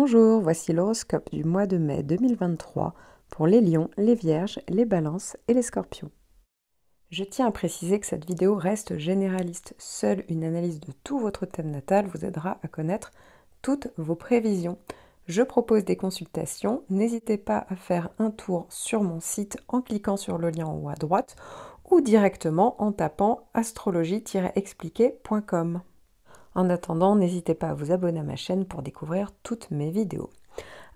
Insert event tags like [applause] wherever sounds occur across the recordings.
Bonjour, voici l'horoscope du mois de mai 2023 pour les lions, les vierges, les balances et les scorpions. Je tiens à préciser que cette vidéo reste généraliste. Seule une analyse de tout votre thème natal vous aidera à connaître toutes vos prévisions. Je propose des consultations. N'hésitez pas à faire un tour sur mon site en cliquant sur le lien en haut à droite ou directement en tapant astrologie-expliqué.com. En attendant, n'hésitez pas à vous abonner à ma chaîne pour découvrir toutes mes vidéos.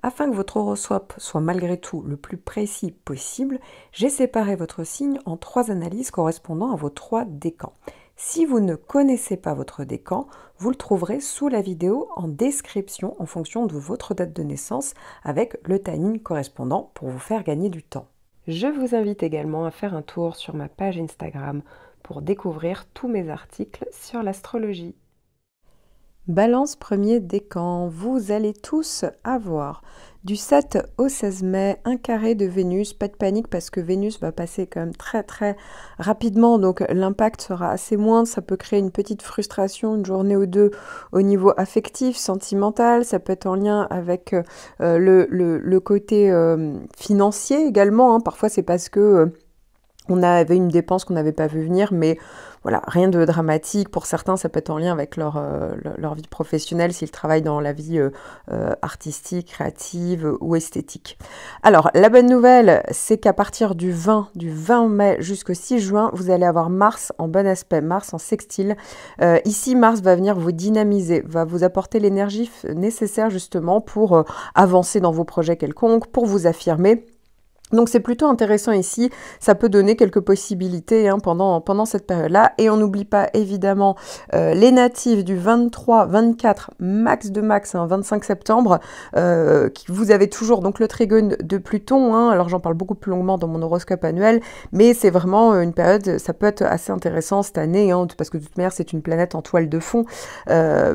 Afin que votre horoscope soit malgré tout le plus précis possible, j'ai séparé votre signe en trois analyses correspondant à vos trois décans. Si vous ne connaissez pas votre décan, vous le trouverez sous la vidéo en description en fonction de votre date de naissance avec le timing correspondant pour vous faire gagner du temps. Je vous invite également à faire un tour sur ma page Instagram pour découvrir tous mes articles sur l'astrologie. Balance premier décan, vous allez tous avoir du 7 au 16 mai un carré de Vénus. Pas de panique parce que Vénus va passer quand même très très rapidement, donc l'impact sera assez moindre. Ça peut créer une petite frustration, une journée ou deux au niveau affectif, sentimental. Ça peut être en lien avec euh, le, le, côté euh, financier également. Hein. Parfois c'est parce que euh, on avait une dépense qu'on n'avait pas vu venir, mais voilà, rien de dramatique. Pour certains, ça peut être en lien avec leur, euh, leur vie professionnelle, s'ils travaillent dans la vie euh, euh, artistique, créative ou esthétique. Alors, la bonne nouvelle, c'est qu'à partir du 20, du 20 mai jusqu'au 6 juin, vous allez avoir Mars en bon aspect, Mars en sextile. ici, Mars va venir vous dynamiser, va vous apporter l'énergie nécessaire justement pour avancer dans vos projets quelconques, pour vous affirmer donc c'est plutôt intéressant ici, ça peut donner quelques possibilités hein, pendant, pendant cette période-là. Et on n'oublie pas évidemment euh, les natifs du 23, 24, max de max, 25 hein, septembre, euh, qui, vous avez toujours donc le trigone de Pluton, hein. alors j'en parle beaucoup plus longuement dans mon horoscope annuel, mais c'est vraiment euh, une période, ça peut être assez intéressant cette année, parce que toute manière c'est une planète en toile de fond,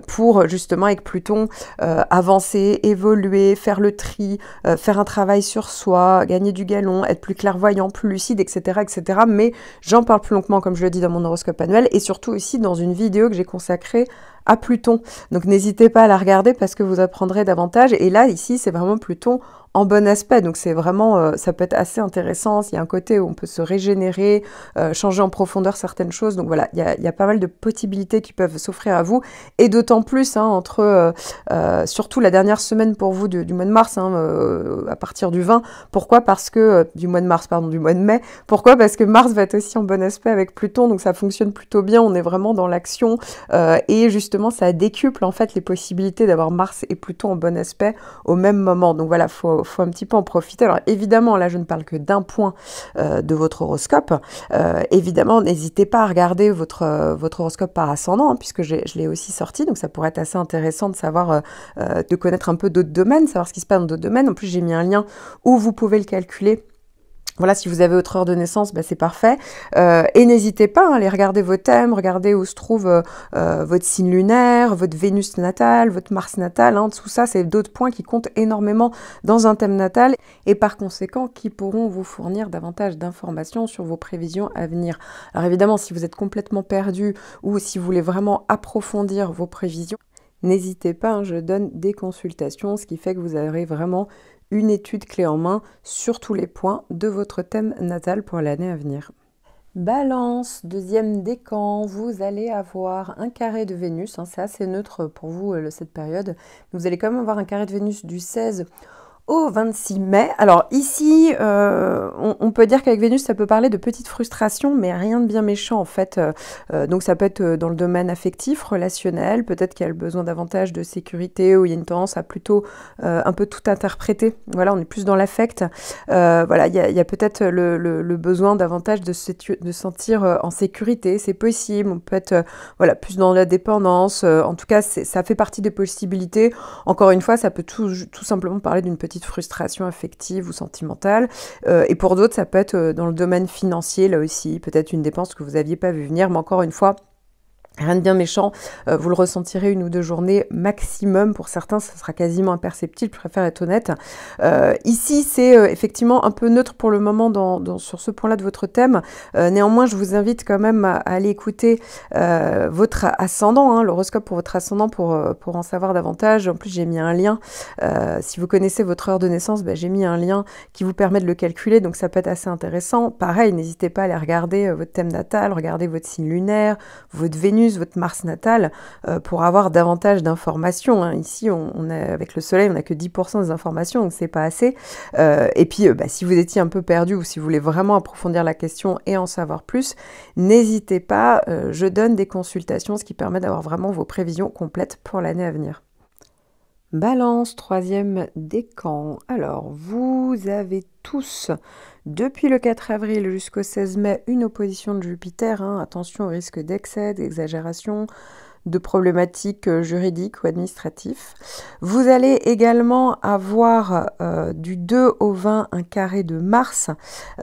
pour justement avec Pluton avancer, évoluer, faire le tri, faire un travail sur soi, gagner du être plus clairvoyant, plus lucide, etc. etc. Mais j'en parle plus longuement, comme je le dis dans mon horoscope annuel, et surtout ici dans une vidéo que j'ai consacrée à Pluton. Donc n'hésitez pas à la regarder parce que vous apprendrez davantage. Et là, ici, c'est vraiment Pluton en bon aspect. Donc c'est vraiment, euh, ça peut être assez intéressant. Il y a un côté où on peut se régénérer, euh, changer en profondeur certaines choses. Donc voilà, il y, a, pas mal de possibilités qui peuvent s'offrir à vous. Et d'autant plus hein, entre, euh, surtout la dernière semaine pour vous du, mois de mars, hein, à partir du 20. Pourquoi Parce que, du mois de mars, pardon, du mois de mai. Pourquoi Parce que Mars va être aussi en bon aspect avec Pluton. Donc ça fonctionne plutôt bien. On est vraiment dans l'action. et justement, ça décuple en fait les possibilités d'avoir Mars et Pluton en bon aspect au même moment. Donc voilà, faut, faut un petit peu en profiter. Alors évidemment, là je ne parle que d'un point euh, de votre horoscope. Euh, évidemment, n'hésitez pas à regarder votre, euh, votre horoscope par ascendant, hein, puisque je l'ai aussi sorti, donc ça pourrait être assez intéressant de savoir, de connaître un peu d'autres domaines, savoir ce qui se passe dans d'autres domaines. En plus, j'ai mis un lien où vous pouvez le calculer voilà, si vous avez votre heure de naissance, ben, c'est parfait. Euh, et n'hésitez pas à hein, aller regarder vos thèmes, regarder où se trouve euh, euh, votre signe lunaire, votre Vénus natale, votre Mars natale. Hein, tout ça, c'est d'autres points qui comptent énormément dans un thème natal et par conséquent qui pourront vous fournir davantage d'informations sur vos prévisions à venir. Alors évidemment, si vous êtes complètement perdu ou si vous voulez vraiment approfondir vos prévisions, N'hésitez pas, hein, je donne des consultations, ce qui fait que vous aurez vraiment une étude clé en main sur tous les points de votre thème natal pour l'année à venir. Balance, deuxième décan, vous allez avoir un carré de Vénus, hein, c'est assez neutre pour vous euh, cette période, vous allez quand même avoir un carré de Vénus du 16 au 26 mai. Alors ici, euh, on, peut dire qu'avec Vénus, ça peut parler de petites frustrations, mais rien de bien méchant en fait. Euh, euh, donc ça peut être dans le domaine affectif, relationnel, peut-être qu'il qu'elle a besoin davantage de sécurité, ou il y a une tendance à plutôt un peu tout interpréter. Voilà, on est plus dans l'affect. voilà, il y a, peut-être le, besoin davantage de se de sentir en sécurité, c'est possible. On peut être voilà, plus dans la dépendance. en tout cas, ça fait partie des possibilités. Encore une fois, ça peut tout simplement parler d'une petite frustration affective ou sentimentale. Euh, et pour d'autres, ça peut être euh, dans le domaine financier, là aussi, peut-être une dépense que vous n'aviez pas vu venir, mais encore une fois, Rien de bien méchant, euh, vous le ressentirez une ou deux journées maximum. Pour certains, ça sera quasiment imperceptible, je préfère être honnête. Euh, ici, c'est euh, effectivement un peu neutre pour le moment sur ce point-là de votre thème. néanmoins, je vous invite quand même à, aller écouter votre ascendant, hein, l'horoscope pour votre ascendant, pour, pour en savoir davantage. En plus, j'ai mis un lien. si vous connaissez votre heure de naissance, ben, j'ai mis un lien qui vous permet de le calculer, donc ça peut être assez intéressant. Pareil, n'hésitez pas à aller regarder votre thème natal, regarder votre signe lunaire, votre Vénus votre Mars natal, euh, pour avoir davantage d'informations. Hein. Ici, on, avec le Soleil, on n'a que 10% des informations, donc c'est pas assez. Euh, et puis, euh, bah, si vous étiez un peu perdu ou si vous voulez vraiment approfondir la question et en savoir plus, n'hésitez pas, je donne des consultations, ce qui permet d'avoir vraiment vos prévisions complètes pour l'année à venir. Balance, troisième décan. Alors, vous avez tous, depuis le 4 avril jusqu'au 16 mai, une opposition de Jupiter. Hein. Attention au risque d'excès, d'exagération, de problématiques euh, juridiques ou administratives. Vous allez également avoir euh, du 2 au 20 un carré de Mars.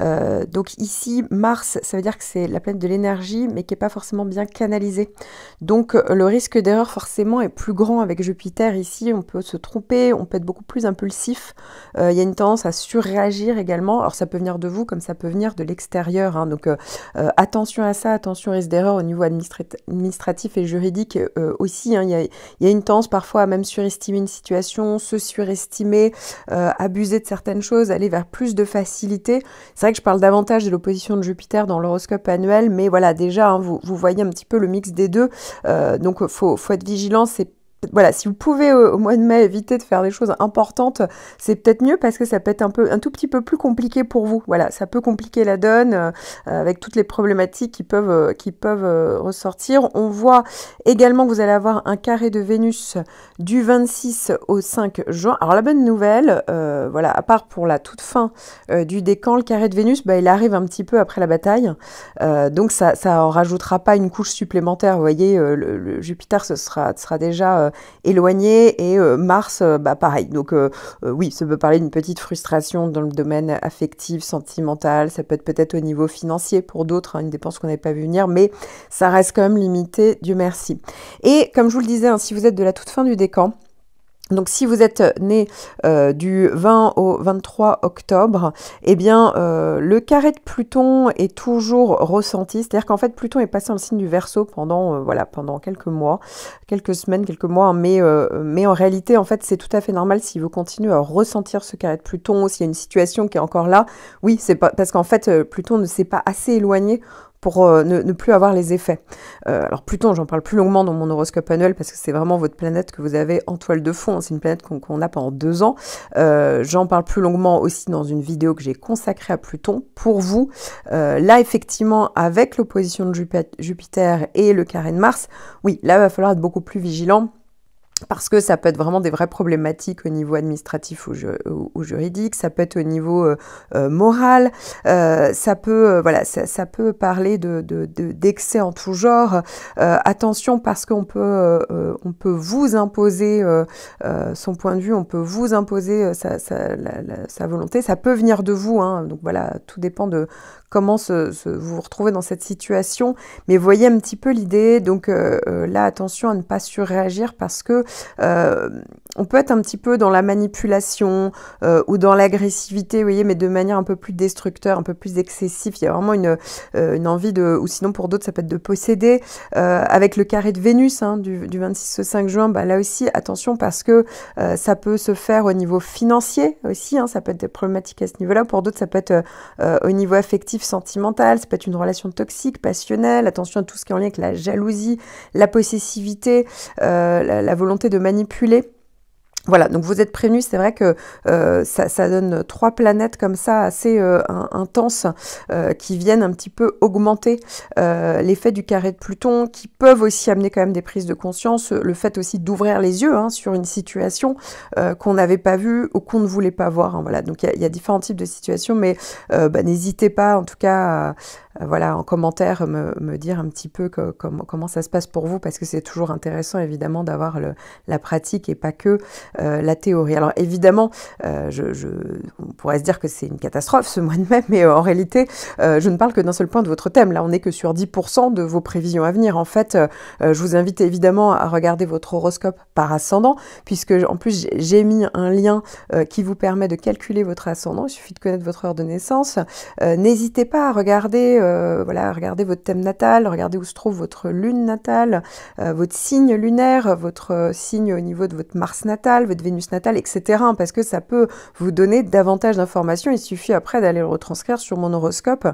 Euh, donc ici, Mars, ça veut dire que c'est la planète de l'énergie, mais qui n'est pas forcément bien canalisée. Donc le risque d'erreur forcément est plus grand avec Jupiter ici. On peut se tromper, on peut être beaucoup plus impulsif. Il y a une tendance à surréagir également. Alors ça peut venir de vous comme ça peut venir de l'extérieur. Hein. Donc attention à ça, attention au risque d'erreur au niveau administratif et juridique euh, aussi. Hein. Il y, a, une tendance parfois à même surestimer une situation, se surestimer, euh, abuser de certaines choses, aller vers plus de facilité. C'est vrai que je parle davantage de l'opposition de Jupiter dans l'horoscope annuel, mais voilà, déjà, hein, vous, voyez un petit peu le mix des deux. Euh, donc, faut, faut être vigilant, c'est voilà, si vous pouvez euh, au, mois de mai éviter de faire des choses importantes, c'est peut-être mieux parce que ça peut être un, peu, un tout petit peu plus compliqué pour vous. Voilà, ça peut compliquer la donne euh, avec toutes les problématiques qui peuvent, euh, qui peuvent ressortir. On voit également que vous allez avoir un carré de Vénus du 26 au 5 juin. Alors la bonne nouvelle, voilà, à part pour la toute fin du décan, le carré de Vénus, bah, il arrive un petit peu après la bataille. donc ça, ça en rajoutera pas une couche supplémentaire. Vous voyez, Jupiter ce sera, sera déjà éloigné et euh, Mars, euh, bah, pareil. Donc euh, oui, ça peut parler d'une petite frustration dans le domaine affectif, sentimental, ça peut être peut-être au niveau financier pour d'autres, hein, une dépense qu'on n'avait pas vu venir, mais ça reste quand même limité, Dieu merci. Et comme je vous le disais, hein, si vous êtes de la toute fin du décan, donc si vous êtes né euh, du 20 au 23 octobre, eh bien euh, le carré de Pluton est toujours ressenti, c'est-à-dire qu'en fait Pluton est passé en signe du Verseau pendant euh, voilà, pendant quelques mois, quelques semaines, quelques mois, hein, mais mais en réalité en fait, c'est tout à fait normal si vous continuez à ressentir ce carré de Pluton, s'il y a une situation qui est encore là. Oui, c'est parce qu'en fait Pluton ne s'est pas assez éloigné pour euh, ne, plus avoir les effets. Euh, alors Pluton, j'en parle plus longuement dans mon horoscope annuel parce que c'est vraiment votre planète que vous avez en toile de fond. c'est une planète qu'on a pendant deux ans. Euh, j'en parle plus longuement aussi dans une vidéo que j'ai consacrée à Pluton. Pour vous, là effectivement, avec l'opposition de Jupiter et le carré de Mars, oui, là il va falloir être beaucoup plus vigilant parce que ça peut être vraiment des vraies problématiques au niveau administratif ou, juridique, ça peut être au niveau euh, euh, moral, euh, ça peut voilà, ça, peut parler d'excès de, en tout genre. attention parce qu'on peut on peut vous imposer son point de vue, on peut vous imposer sa, volonté, ça peut venir de vous. Hein. donc voilà, tout dépend de comment se, vous vous retrouvez dans cette situation. Mais voyez un petit peu l'idée. Donc euh, euh, là, attention à ne pas surréagir parce que euh, on peut être un petit peu dans la manipulation euh, ou dans l'agressivité, vous voyez, mais de manière un peu plus destructeur, un peu plus excessif. Il y a vraiment une, euh, envie de, ou sinon pour d'autres, ça peut être de posséder. Euh, avec le carré de Vénus hein, du, 26 au 5 juin, bah, là aussi, attention parce que ça peut se faire au niveau financier aussi, hein. ça peut être des problématiques à ce niveau-là. Pour d'autres, ça peut être au niveau affectif, sentimental, ça peut être une relation toxique, passionnelle. Attention à tout ce qui est en lien avec la jalousie, la possessivité, la volonté de manipuler. Voilà, donc vous êtes prévenus, c'est vrai que euh, ça, donne trois planètes comme ça assez euh, intenses euh, qui viennent un petit peu augmenter l'effet du carré de Pluton, qui peuvent aussi amener quand même des prises de conscience, le fait aussi d'ouvrir les yeux hein, sur une situation qu'on n'avait pas vue ou qu'on ne voulait pas voir. Hein, voilà, donc il y, a différents types de situations, mais bah, n'hésitez pas en tout cas à... Euh, voilà, en commentaire, me, dire un petit peu comment ça se passe pour vous, parce que c'est toujours intéressant, évidemment, d'avoir la pratique et pas que euh, la théorie. Alors, évidemment, euh, je, on pourrait se dire que c'est une catastrophe ce mois de mai, mais en réalité, je ne parle que d'un seul point de votre thème. Là, on n'est que sur 10% de vos prévisions à venir. En fait, je vous invite évidemment à regarder votre horoscope par ascendant, puisque en plus, j'ai mis un lien qui vous permet de calculer votre ascendant. Il suffit de connaître votre heure de naissance. N'hésitez pas à regarder euh, voilà, regardez votre thème natal, regardez où se trouve votre lune natale, euh, votre signe lunaire, votre euh, signe au niveau de votre Mars natal, votre Vénus Natal, etc. Hein, parce que ça peut vous donner davantage d'informations. Il suffit après d'aller le retranscrire sur mon horoscope.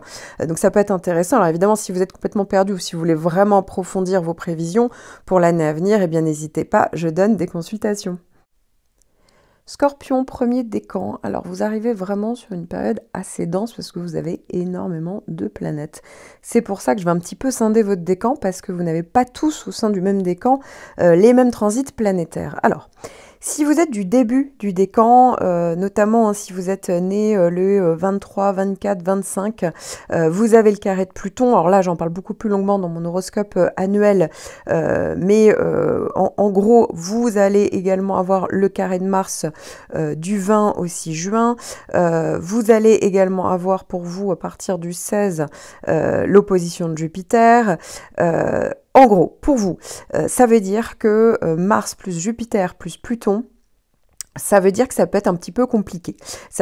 donc ça peut être intéressant. Alors évidemment, si vous êtes complètement perdu ou si vous voulez vraiment approfondir vos prévisions pour l'année à venir, eh bien n'hésitez pas, je donne des consultations. Scorpion, premier décan. Alors vous arrivez vraiment sur une période assez dense parce que vous avez énormément de planètes. C'est pour ça que je vais un petit peu scinder votre décan parce que vous n'avez pas tous au sein du même décan euh, les mêmes transits planétaires. Alors, si vous êtes du début du décan, euh, notamment hein, si vous êtes né euh, le 23, 24, 25, vous avez le carré de Pluton. Alors là, j'en parle beaucoup plus longuement dans mon horoscope euh, annuel, mais en, en, gros, vous allez également avoir le carré de Mars du 20 au 6 juin. vous allez également avoir pour vous, à partir du 16, l'opposition de Jupiter en gros, pour vous, euh, ça veut dire que euh, Mars plus Jupiter plus Pluton, ça veut dire que ça peut être un petit peu compliqué.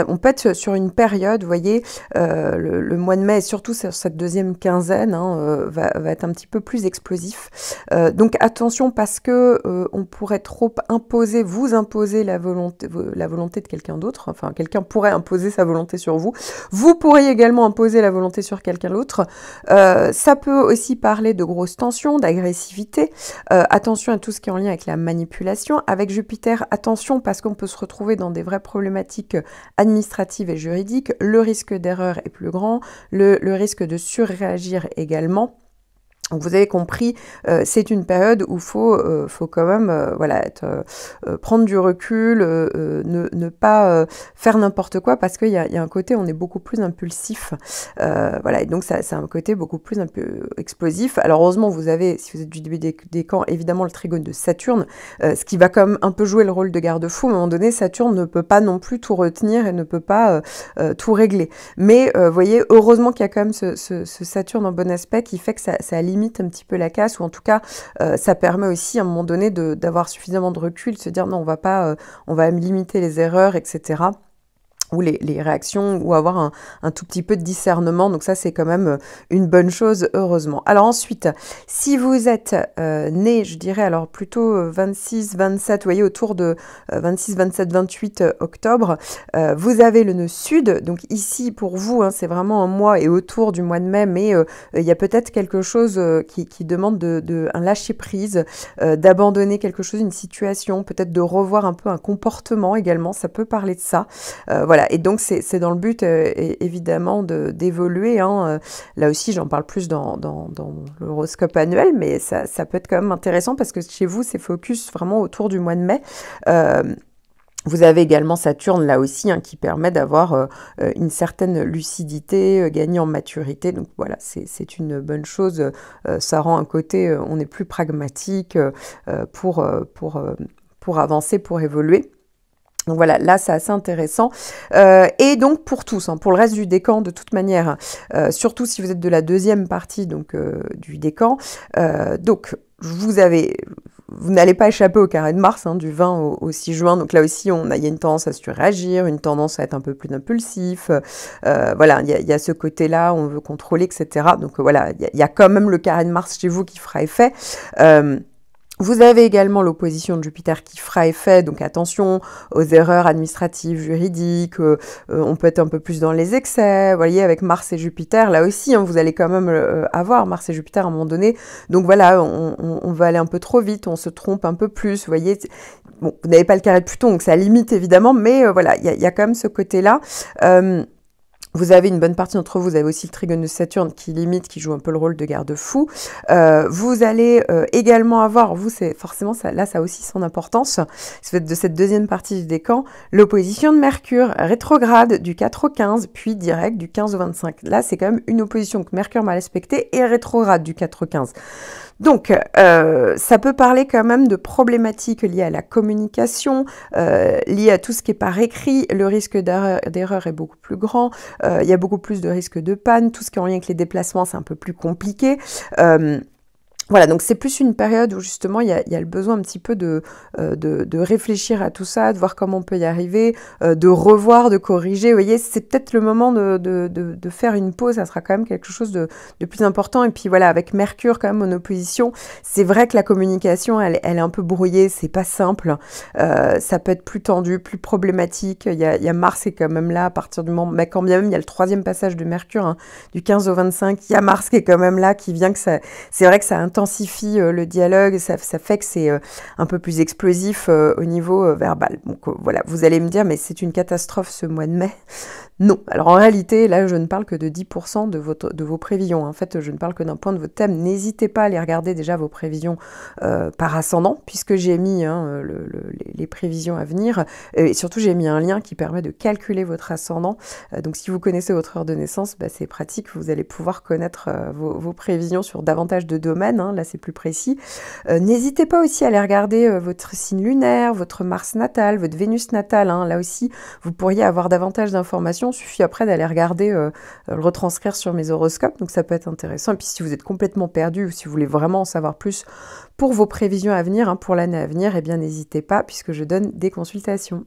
on peut être sur une période, vous voyez, euh, le, mois de mai, surtout sur cette deuxième quinzaine, hein, euh, va, être un petit peu plus explosif. Euh, donc attention parce que on pourrait trop imposer, vous imposer la volonté, la volonté de quelqu'un d'autre. Enfin, quelqu'un pourrait imposer sa volonté sur vous. Vous pourriez également imposer la volonté sur quelqu'un d'autre. ça peut aussi parler de grosses tensions, d'agressivité. attention à tout ce qui est en lien avec la manipulation. Avec Jupiter, attention parce qu'on peut se retrouver dans des vraies problématiques euh, administratives et juridiques, le risque d'erreur est plus grand, le, le risque de surréagir également. Donc vous avez compris, euh, c'est une période où il faut, euh, faut quand même euh, voilà, prendre du recul, ne, pas faire n'importe quoi parce qu'il y, a un côté, on est beaucoup plus impulsif. voilà, et donc c'est un côté beaucoup plus explosif. Alors heureusement, vous avez, si vous êtes du début des, camps, évidemment le trigone de Saturne, ce qui va quand même un peu jouer le rôle de garde-fou. À un moment donné, Saturne ne peut pas non plus tout retenir et ne peut pas tout régler. Mais vous voyez, heureusement qu'il y a quand même ce, Saturne en bon aspect qui fait que ça, ça limite limite un petit peu la casse, ou en tout cas, euh, ça permet aussi à un moment donné d'avoir suffisamment de recul, de se dire non, on va pas, euh, on va limiter les erreurs, etc ou les, réactions, ou avoir un, tout petit peu de discernement. Donc ça, c'est quand même euh, une bonne chose, heureusement. Alors ensuite, si vous êtes euh, né, je dirais alors plutôt 26, euh, 27, vous voyez, autour de 26, 27, 28 octobre, vous avez le nœud sud. Donc ici, pour vous, hein, c'est vraiment un mois et autour du mois de mai, mais il y a peut-être quelque chose qui, demande de, de un lâcher-prise, d'abandonner quelque chose, une situation, peut-être de revoir un peu un comportement également. Ça peut parler de ça. voilà et donc c'est dans le but euh, évidemment d'évoluer. Hein, euh, là aussi, j'en parle plus dans, dans, l'horoscope annuel, mais ça, peut être quand même intéressant parce que chez vous, c'est focus vraiment autour du mois de mai. Euh, vous avez également Saturne là aussi hein, qui permet d'avoir une certaine lucidité, gagner en maturité. Donc voilà, c'est une bonne chose. ça rend un côté, on est plus pragmatique pour, pour, pour avancer, pour évoluer. Donc voilà, là c'est assez intéressant. Euh, et donc pour tous, hein, pour le reste du décan de toute manière, euh, surtout si vous êtes de la deuxième partie donc, euh, du décan, donc vous avez... Vous n'allez pas échapper au carré de Mars, hein, du 20 au, 6 juin. Donc là aussi, on a, il y a une tendance à se réagir, une tendance à être un peu plus impulsif. voilà, il y, a, ce côté-là, on veut contrôler, etc. Donc voilà, il y, a quand même le carré de Mars chez vous qui fera effet. Vous avez également l'opposition de Jupiter qui fera effet, donc attention aux erreurs administratives, juridiques, euh, euh, on peut être un peu plus dans les excès, vous voyez, avec Mars et Jupiter, là aussi, hein, vous allez quand même euh, avoir Mars et Jupiter à un moment donné, donc voilà, on, va aller un peu trop vite, on se trompe un peu plus, vous voyez, bon, vous n'avez pas le carré de Pluton, donc ça limite évidemment, mais voilà, il y, y, a quand même ce côté-là vous avez une bonne partie d'entre vous, vous avez aussi le trigone de Saturne qui limite, qui joue un peu le rôle de garde-fou. Euh, vous allez euh, également avoir, vous c'est forcément ça, là ça a aussi son importance, ça fait de cette deuxième partie du décan, l'opposition de Mercure rétrograde du 4 au 15, puis direct du 15 au 25. Là c'est quand même une opposition que Mercure m'a respectée et rétrograde du 4 au 15. Donc, euh, ça peut parler quand même de problématiques liées à la communication, euh, liées à tout ce qui est par écrit. Le risque d'erreur est beaucoup plus grand. Euh, il y a beaucoup plus de risques de panne. Tout ce qui est en lien avec les déplacements, c'est un peu plus compliqué. Euh, voilà, donc c'est plus une période où justement il y a, il y a le besoin un petit peu de, euh, de, de, réfléchir à tout ça, de voir comment on peut y arriver, euh, de revoir, de corriger. Vous voyez, c'est peut-être le moment de, de, de, faire une pause, ça sera quand même quelque chose de, plus important. Et puis voilà, avec Mercure quand même en opposition, c'est vrai que la communication, elle, elle est un peu brouillée, c'est pas simple, euh, ça peut être plus tendu, plus problématique. Il y a, y a Mars qui est quand même là à partir du moment, mais quand bien même il y a le troisième passage de Mercure, hein, du 15 au 25, il y a Mars qui est quand même là, qui vient que ça, c'est vrai que ça a un intensifie euh, le dialogue, ça, fait que c'est euh, un peu plus explosif euh, au niveau verbal. Donc voilà, vous allez me dire, mais c'est une catastrophe ce mois de mai. Non. Alors en réalité, là, je ne parle que de 10% de, votre, de vos prévisions. En fait, je ne parle que d'un point de votre thème. N'hésitez pas à aller regarder déjà vos prévisions euh, par ascendant, puisque j'ai mis hein, les prévisions à venir. Euh, et surtout, j'ai mis un lien qui permet de calculer votre ascendant. Euh, donc si vous connaissez votre heure de naissance, bah, c'est pratique. Vous allez pouvoir connaître vos, prévisions sur davantage de domaines. Hein. là, c'est plus précis. N'hésitez pas aussi à aller regarder votre signe lunaire, votre Mars natal, votre Vénus natal. Hein. là aussi, vous pourriez avoir davantage d'informations il suffit après d'aller regarder, euh, euh, le retranscrire sur mes horoscopes, donc ça peut être intéressant. Et puis si vous êtes complètement perdu ou si vous voulez vraiment en savoir plus pour vos prévisions à venir, hein, pour l'année à venir, et eh bien n'hésitez pas puisque je donne des consultations.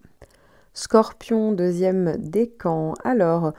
Scorpion, deuxième décan. Alors,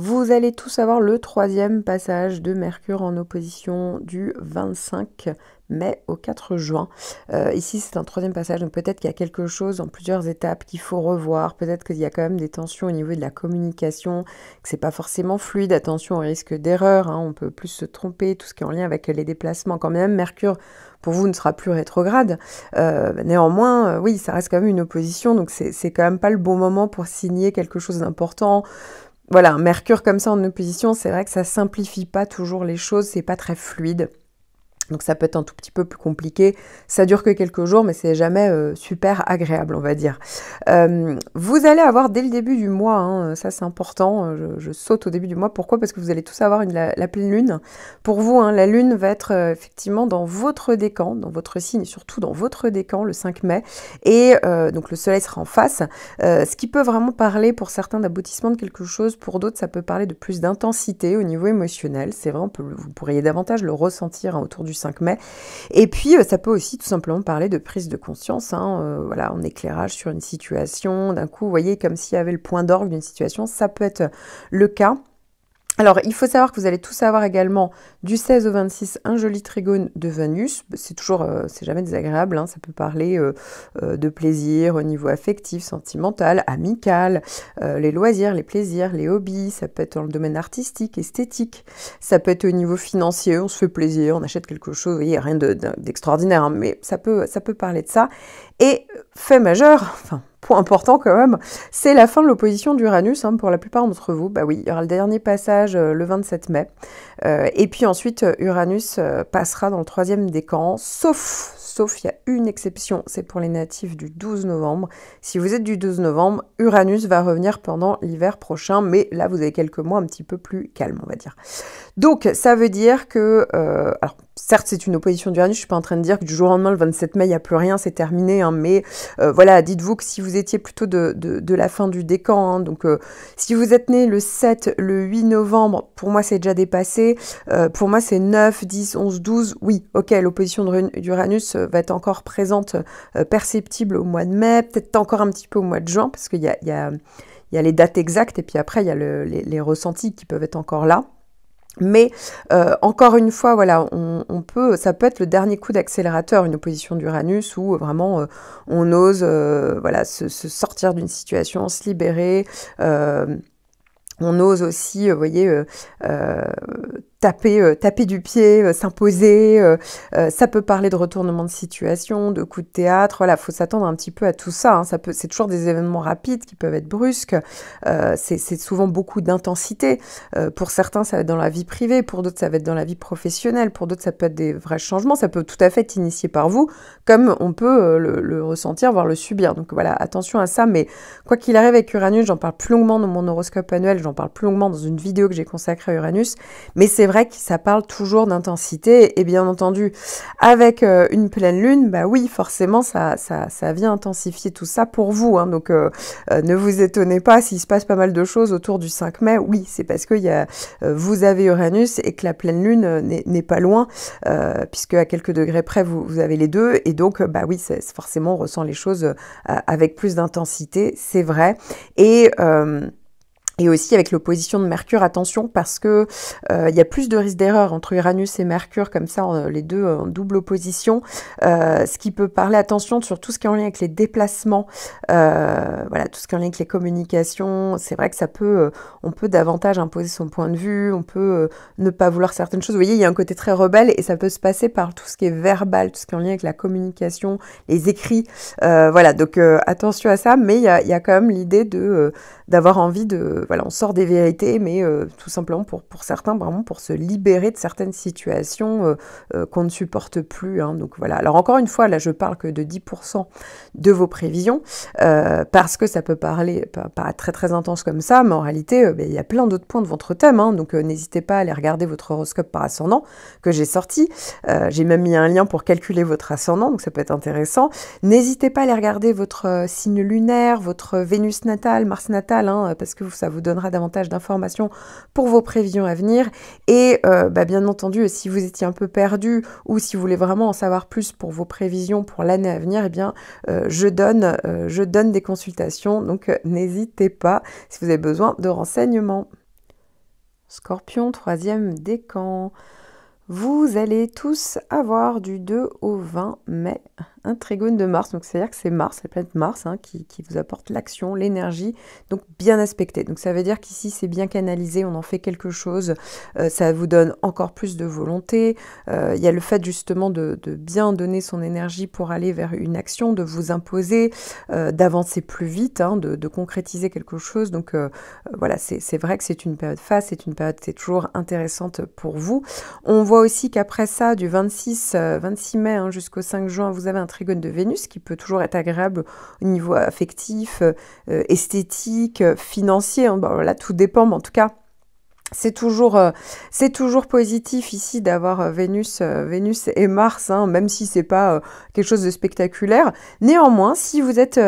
vous allez tous avoir le troisième passage de Mercure en opposition du 25 mai au 4 juin. Euh, ici, c'est un troisième passage, donc peut-être qu'il y a quelque chose en plusieurs étapes qu'il faut revoir, peut-être qu'il y a quand même des tensions au niveau de la communication, que c'est pas forcément fluide, attention au risque d'erreur, hein. on peut plus se tromper, tout ce qui est en lien avec les déplacements. Quand même, Mercure, pour vous, ne sera plus rétrograde. Euh, néanmoins, euh, oui, ça reste quand même une opposition, donc c'est quand même pas le bon moment pour signer quelque chose d'important, voilà, Mercure comme ça en opposition, c'est vrai que ça simplifie pas toujours les choses, c'est pas très fluide. Donc ça peut être un tout petit peu plus compliqué. Ça dure que quelques jours, mais c'est jamais euh, super agréable, on va dire. Euh, vous allez avoir dès le début du mois, hein, euh, ça c'est important, je, saute au début du mois. Pourquoi Parce que vous allez tous avoir la, pleine lune. Pour vous, hein, la lune va être effectivement dans votre décan, dans votre signe, et surtout dans votre décan le 5 mai. Et donc le soleil sera en face, ce qui peut vraiment parler pour certains d'aboutissement de quelque chose, pour d'autres ça peut parler de plus d'intensité au niveau émotionnel. C'est vraiment, vous pourriez davantage le ressentir hein, autour du 5 mai. Et puis, euh, ça peut aussi tout simplement parler de prise de conscience, hein, euh, voilà, en éclairage sur une situation. D'un coup, vous voyez, comme s'il y avait le point d'orgue d'une situation, ça peut être le cas. Alors, il faut savoir que vous allez tous avoir également du 16 au 26 un joli trigone de Venus, C'est toujours, euh, c'est jamais désagréable, hein. ça peut parler euh, euh, de plaisir au niveau affectif, sentimental, amical, les loisirs, les plaisirs, les hobbies, ça peut être dans le domaine artistique, esthétique, ça peut être au niveau financier, on se fait plaisir, on achète quelque chose, vous voyez, rien d'extraordinaire, de, hein, mais ça peut, ça peut parler de ça. Et fait majeur, enfin point important quand même, c'est la fin de l'opposition d'Uranus hein, pour la plupart d'entre vous. Bah oui, il y aura le dernier passage euh, le 27 mai. Euh, et puis ensuite, euh, Uranus passera dans le troisième décan, sauf, sauf, il y a une exception, c'est pour les natifs du 12 novembre. Si vous êtes du 12 novembre, Uranus va revenir pendant l'hiver prochain, mais là, vous avez quelques mois un petit peu plus calme, on va dire. Donc, ça veut dire que certes, c'est une opposition d'Uranus, je ne suis pas en train de dire que du jour au lendemain, le 27 mai, il n'y a plus rien, c'est terminé, hein, mais euh, voilà, dites-vous que si vous étiez plutôt de, la fin du décan, hein, donc euh, si vous êtes né le 7, le 8 novembre, pour moi, c'est déjà dépassé, euh, pour moi, c'est 9, 10, 11, 12, oui, ok, l'opposition d'Uranus va être encore présente, perceptible au mois de mai, peut-être encore un petit peu au mois de juin, parce qu'il y a, les dates exactes, et puis après, il y a les ressentis qui peuvent être encore là. Mais euh, encore une fois, voilà, on, peut, ça peut être le dernier coup d'accélérateur, une opposition d'Uranus où euh, vraiment euh, on ose, voilà, se, se sortir d'une situation, se libérer. on ose aussi, vous voyez, taper, euh, taper du pied, euh, s'imposer. Euh, ça peut parler de retournement de situation, de coups de théâtre. Voilà, faut s'attendre un petit peu à tout ça. Hein. ça peut, c'est toujours des événements rapides qui peuvent être brusques. c'est souvent beaucoup d'intensité. pour certains, ça va être dans la vie privée. Pour d'autres, ça va être dans la vie professionnelle. Pour d'autres, ça peut être des vrais changements. Ça peut tout à fait être initié par vous, comme on peut le, ressentir, voire le subir. Donc voilà, attention à ça. Mais quoi qu'il arrive avec Uranus, j'en parle plus longuement dans mon horoscope annuel. J'en parle plus longuement dans une vidéo que j'ai consacrée à Uranus. Mais c'est vrai que ça parle toujours d'intensité et bien entendu avec euh, une pleine lune, bah oui forcément ça, ça, vient intensifier tout ça pour vous. Hein. donc euh, euh, ne vous étonnez pas s'il se passe pas mal de choses autour du 5 mai. Oui c'est parce que y vous avez Uranus et que la pleine lune n'est pas loin puisque à quelques degrés près vous, vous, avez les deux et donc bah oui forcément on ressent les choses avec plus d'intensité c'est vrai et et aussi avec l'opposition de Mercure, attention parce que euh, il y a plus de risques d'erreur entre Uranus et Mercure, comme ça les deux en double opposition, euh, ce qui peut parler attention sur tout ce qui est en lien avec les déplacements, euh, voilà tout ce qui est en lien avec les communications. C'est vrai que ça peut, on peut davantage imposer son point de vue, on peut ne pas vouloir certaines choses. Vous voyez, il y a un côté très rebelle et ça peut se passer par tout ce qui est verbal, tout ce qui est en lien avec la communication, les écrits, voilà. Donc attention à ça, mais il y y a, quand même l'idée de d'avoir envie de... Voilà, on sort des vérités, mais euh, tout simplement pour, pour certains, vraiment pour se libérer de certaines situations euh, euh, qu'on ne supporte plus. Hein. donc voilà. Alors encore une fois, là, je parle que de 10% de vos prévisions, parce que ça peut parler, pas très très intense comme ça, mais en réalité, ben, il y a plein d'autres points de votre thème. Hein. donc n'hésitez pas à aller regarder votre horoscope par ascendant que j'ai sorti. j'ai même mis un lien pour calculer votre ascendant, donc ça peut être intéressant. N'hésitez pas à aller regarder votre signe lunaire, votre Vénus natale, Mars natale Hein, euh, parce que ça vous donnera davantage d'informations pour vos prévisions à venir. Et euh, bah, bien entendu, si vous étiez un peu perdu ou si vous voulez vraiment en savoir plus pour vos prévisions pour l'année à venir, eh bien, euh, je, donne, je donne des consultations. Donc, n'hésitez pas si vous avez besoin de renseignements. Scorpion, troisième décan. Vous allez tous avoir du 2 au 20 mai un trigone de Mars. Donc c'est-à-dire que c'est Mars, la planète Mars, hein, qui, vous apporte l'action, l'énergie, donc bien aspectée. Donc ça veut dire qu'ici c'est bien canalisé, on en fait quelque chose, euh, ça vous donne encore plus de volonté. Euh, il y a le fait justement de, bien donner son énergie pour aller vers une action, de vous imposer, euh, d'avancer plus vite, hein, de, concrétiser quelque chose. Donc voilà, c'est vrai que c'est une période face, c'est une période qui est toujours intéressante pour vous. On voit aussi qu'après ça, du 26, 26 mai hein, jusqu'au 5 juin, vous avez un trigone de Vénus, qui peut toujours être agréable au niveau affectif, euh, esthétique, euh, financier. Hein. là, tout dépend, mais en tout cas, c'est toujours, euh, c'est toujours positif ici d'avoir euh, Vénus, euh, Vénus et Mars, hein, même si c'est pas quelque chose de spectaculaire. Néanmoins, si vous êtes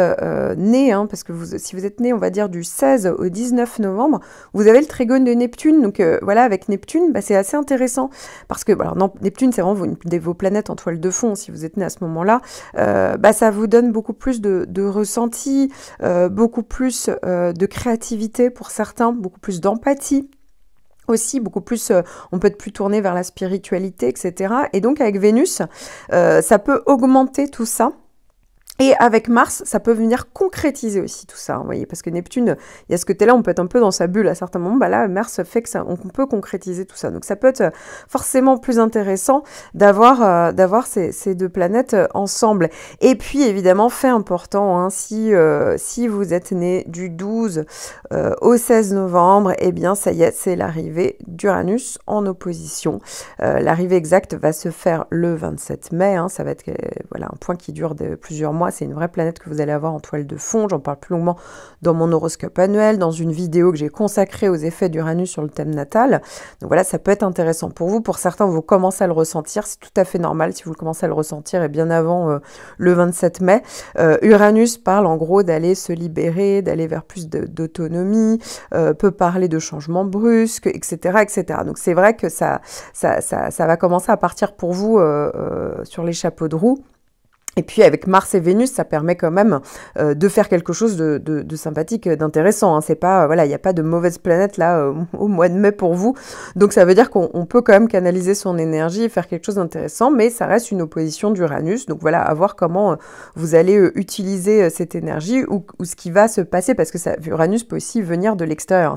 né, hein, parce que si vous êtes né, on va dire du 16 au 19 novembre, vous avez le trigone de Neptune. Donc voilà, avec Neptune, bah, c'est assez intéressant parce que alors, Neptune, c'est vraiment une de vos planètes en toile de fond. Si vous êtes né à ce moment-là, bah, ça vous donne beaucoup plus de, de ressenti, beaucoup plus de créativité pour certains, beaucoup plus d'empathie aussi beaucoup plus euh, on peut être plus tourné vers la spiritualité etc et donc avec Vénus euh, ça peut augmenter tout ça et avec Mars, ça peut venir concrétiser aussi tout ça, vous hein, voyez, parce que Neptune, il y a ce côté-là, on peut être un peu dans sa bulle à certains moments, bah là, Mars fait que ça, on peut concrétiser tout ça. Donc ça peut être euh, forcément plus intéressant d'avoir euh, ces, deux planètes euh, ensemble. Et puis évidemment, fait important, hein, si, vous êtes né du 12 au 16 novembre, eh bien ça y est, c'est l'arrivée d'Uranus en opposition. l'arrivée exacte va se faire le 27 mai, hein, ça va être voilà, un point qui dure plusieurs mois c'est une vraie planète que vous allez avoir en toile de fond. J'en parle plus longuement dans mon horoscope annuel, dans une vidéo que j'ai consacrée aux effets d'Uranus sur le thème natal. Donc voilà, ça peut être intéressant pour vous. Pour certains, vous commencez à le ressentir. C'est tout à fait normal si vous commencez à le ressentir et bien avant euh, le 27 mai. Euh, Uranus parle en gros d'aller se libérer, d'aller vers plus d'autonomie, euh, peut parler de changements brusques, etc. etc. Donc c'est vrai que ça, ça, ça, va commencer à partir pour vous sur les chapeaux de roue. Et puis avec Mars et Vénus, ça permet quand même euh, de faire quelque chose de, sympathique, euh, d'intéressant. Hein. C'est pas euh, voilà, il n'y a pas de mauvaise planète là [laughs] au mois de mai pour vous. Donc ça veut dire qu'on peut quand même canaliser son énergie et faire quelque chose d'intéressant, mais ça reste une opposition d'Uranus. Donc voilà, à voir comment vous allez utiliser cette énergie ou, ce qui va se passer, parce que Uranus peut aussi venir de l'extérieur.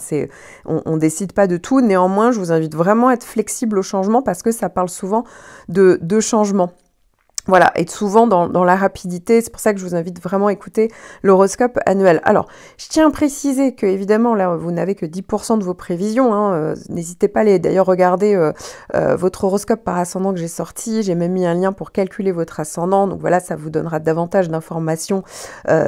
on, ne décide pas de tout. Néanmoins, je vous invite vraiment à être flexible au changement parce que ça parle souvent de changement. Voilà, et souvent dans, la rapidité, c'est pour ça que je vous invite vraiment à écouter l'horoscope annuel. Alors, je tiens à préciser que, évidemment, là, vous n'avez que 10% de vos prévisions. Hein, euh, n'hésitez pas à les, d'ailleurs, regarder euh, euh, votre horoscope par ascendant que j'ai sorti. J'ai même mis un lien pour calculer votre ascendant. Donc voilà, ça vous donnera davantage d'informations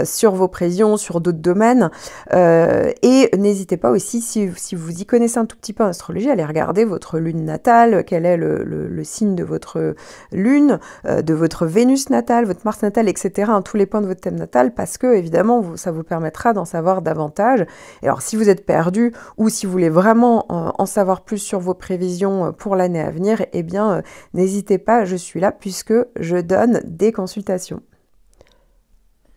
sur vos prévisions, sur d'autres domaines. et n'hésitez pas aussi, si, vous y connaissez un tout petit peu en astrologie, à regarder votre lune natale, quel est le, le signe de votre lune, de votre votre Vénus natale, votre Mars natale, etc., hein, tous les points de votre thème natal, parce que évidemment, ça vous permettra d'en savoir davantage. Et alors, si vous êtes perdu ou si vous voulez vraiment euh, en savoir plus sur vos prévisions euh, pour l'année à venir, eh bien, euh, n'hésitez pas, je suis là puisque je donne des consultations.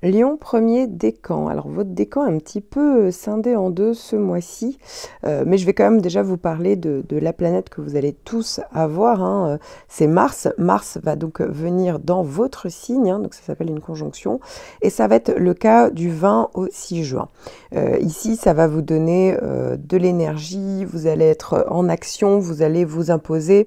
Lyon, premier décan. Alors votre décan est un petit peu euh, scindé en deux ce mois-ci, euh, mais je vais quand même déjà vous parler de, la planète que vous allez tous avoir. Hein. Euh, c'est Mars. Mars va donc venir dans votre signe, hein, donc ça s'appelle une conjonction, et ça va être le cas du 20 au 6 juin. ici, ça va vous donner de l'énergie, vous allez être en action, vous allez vous imposer,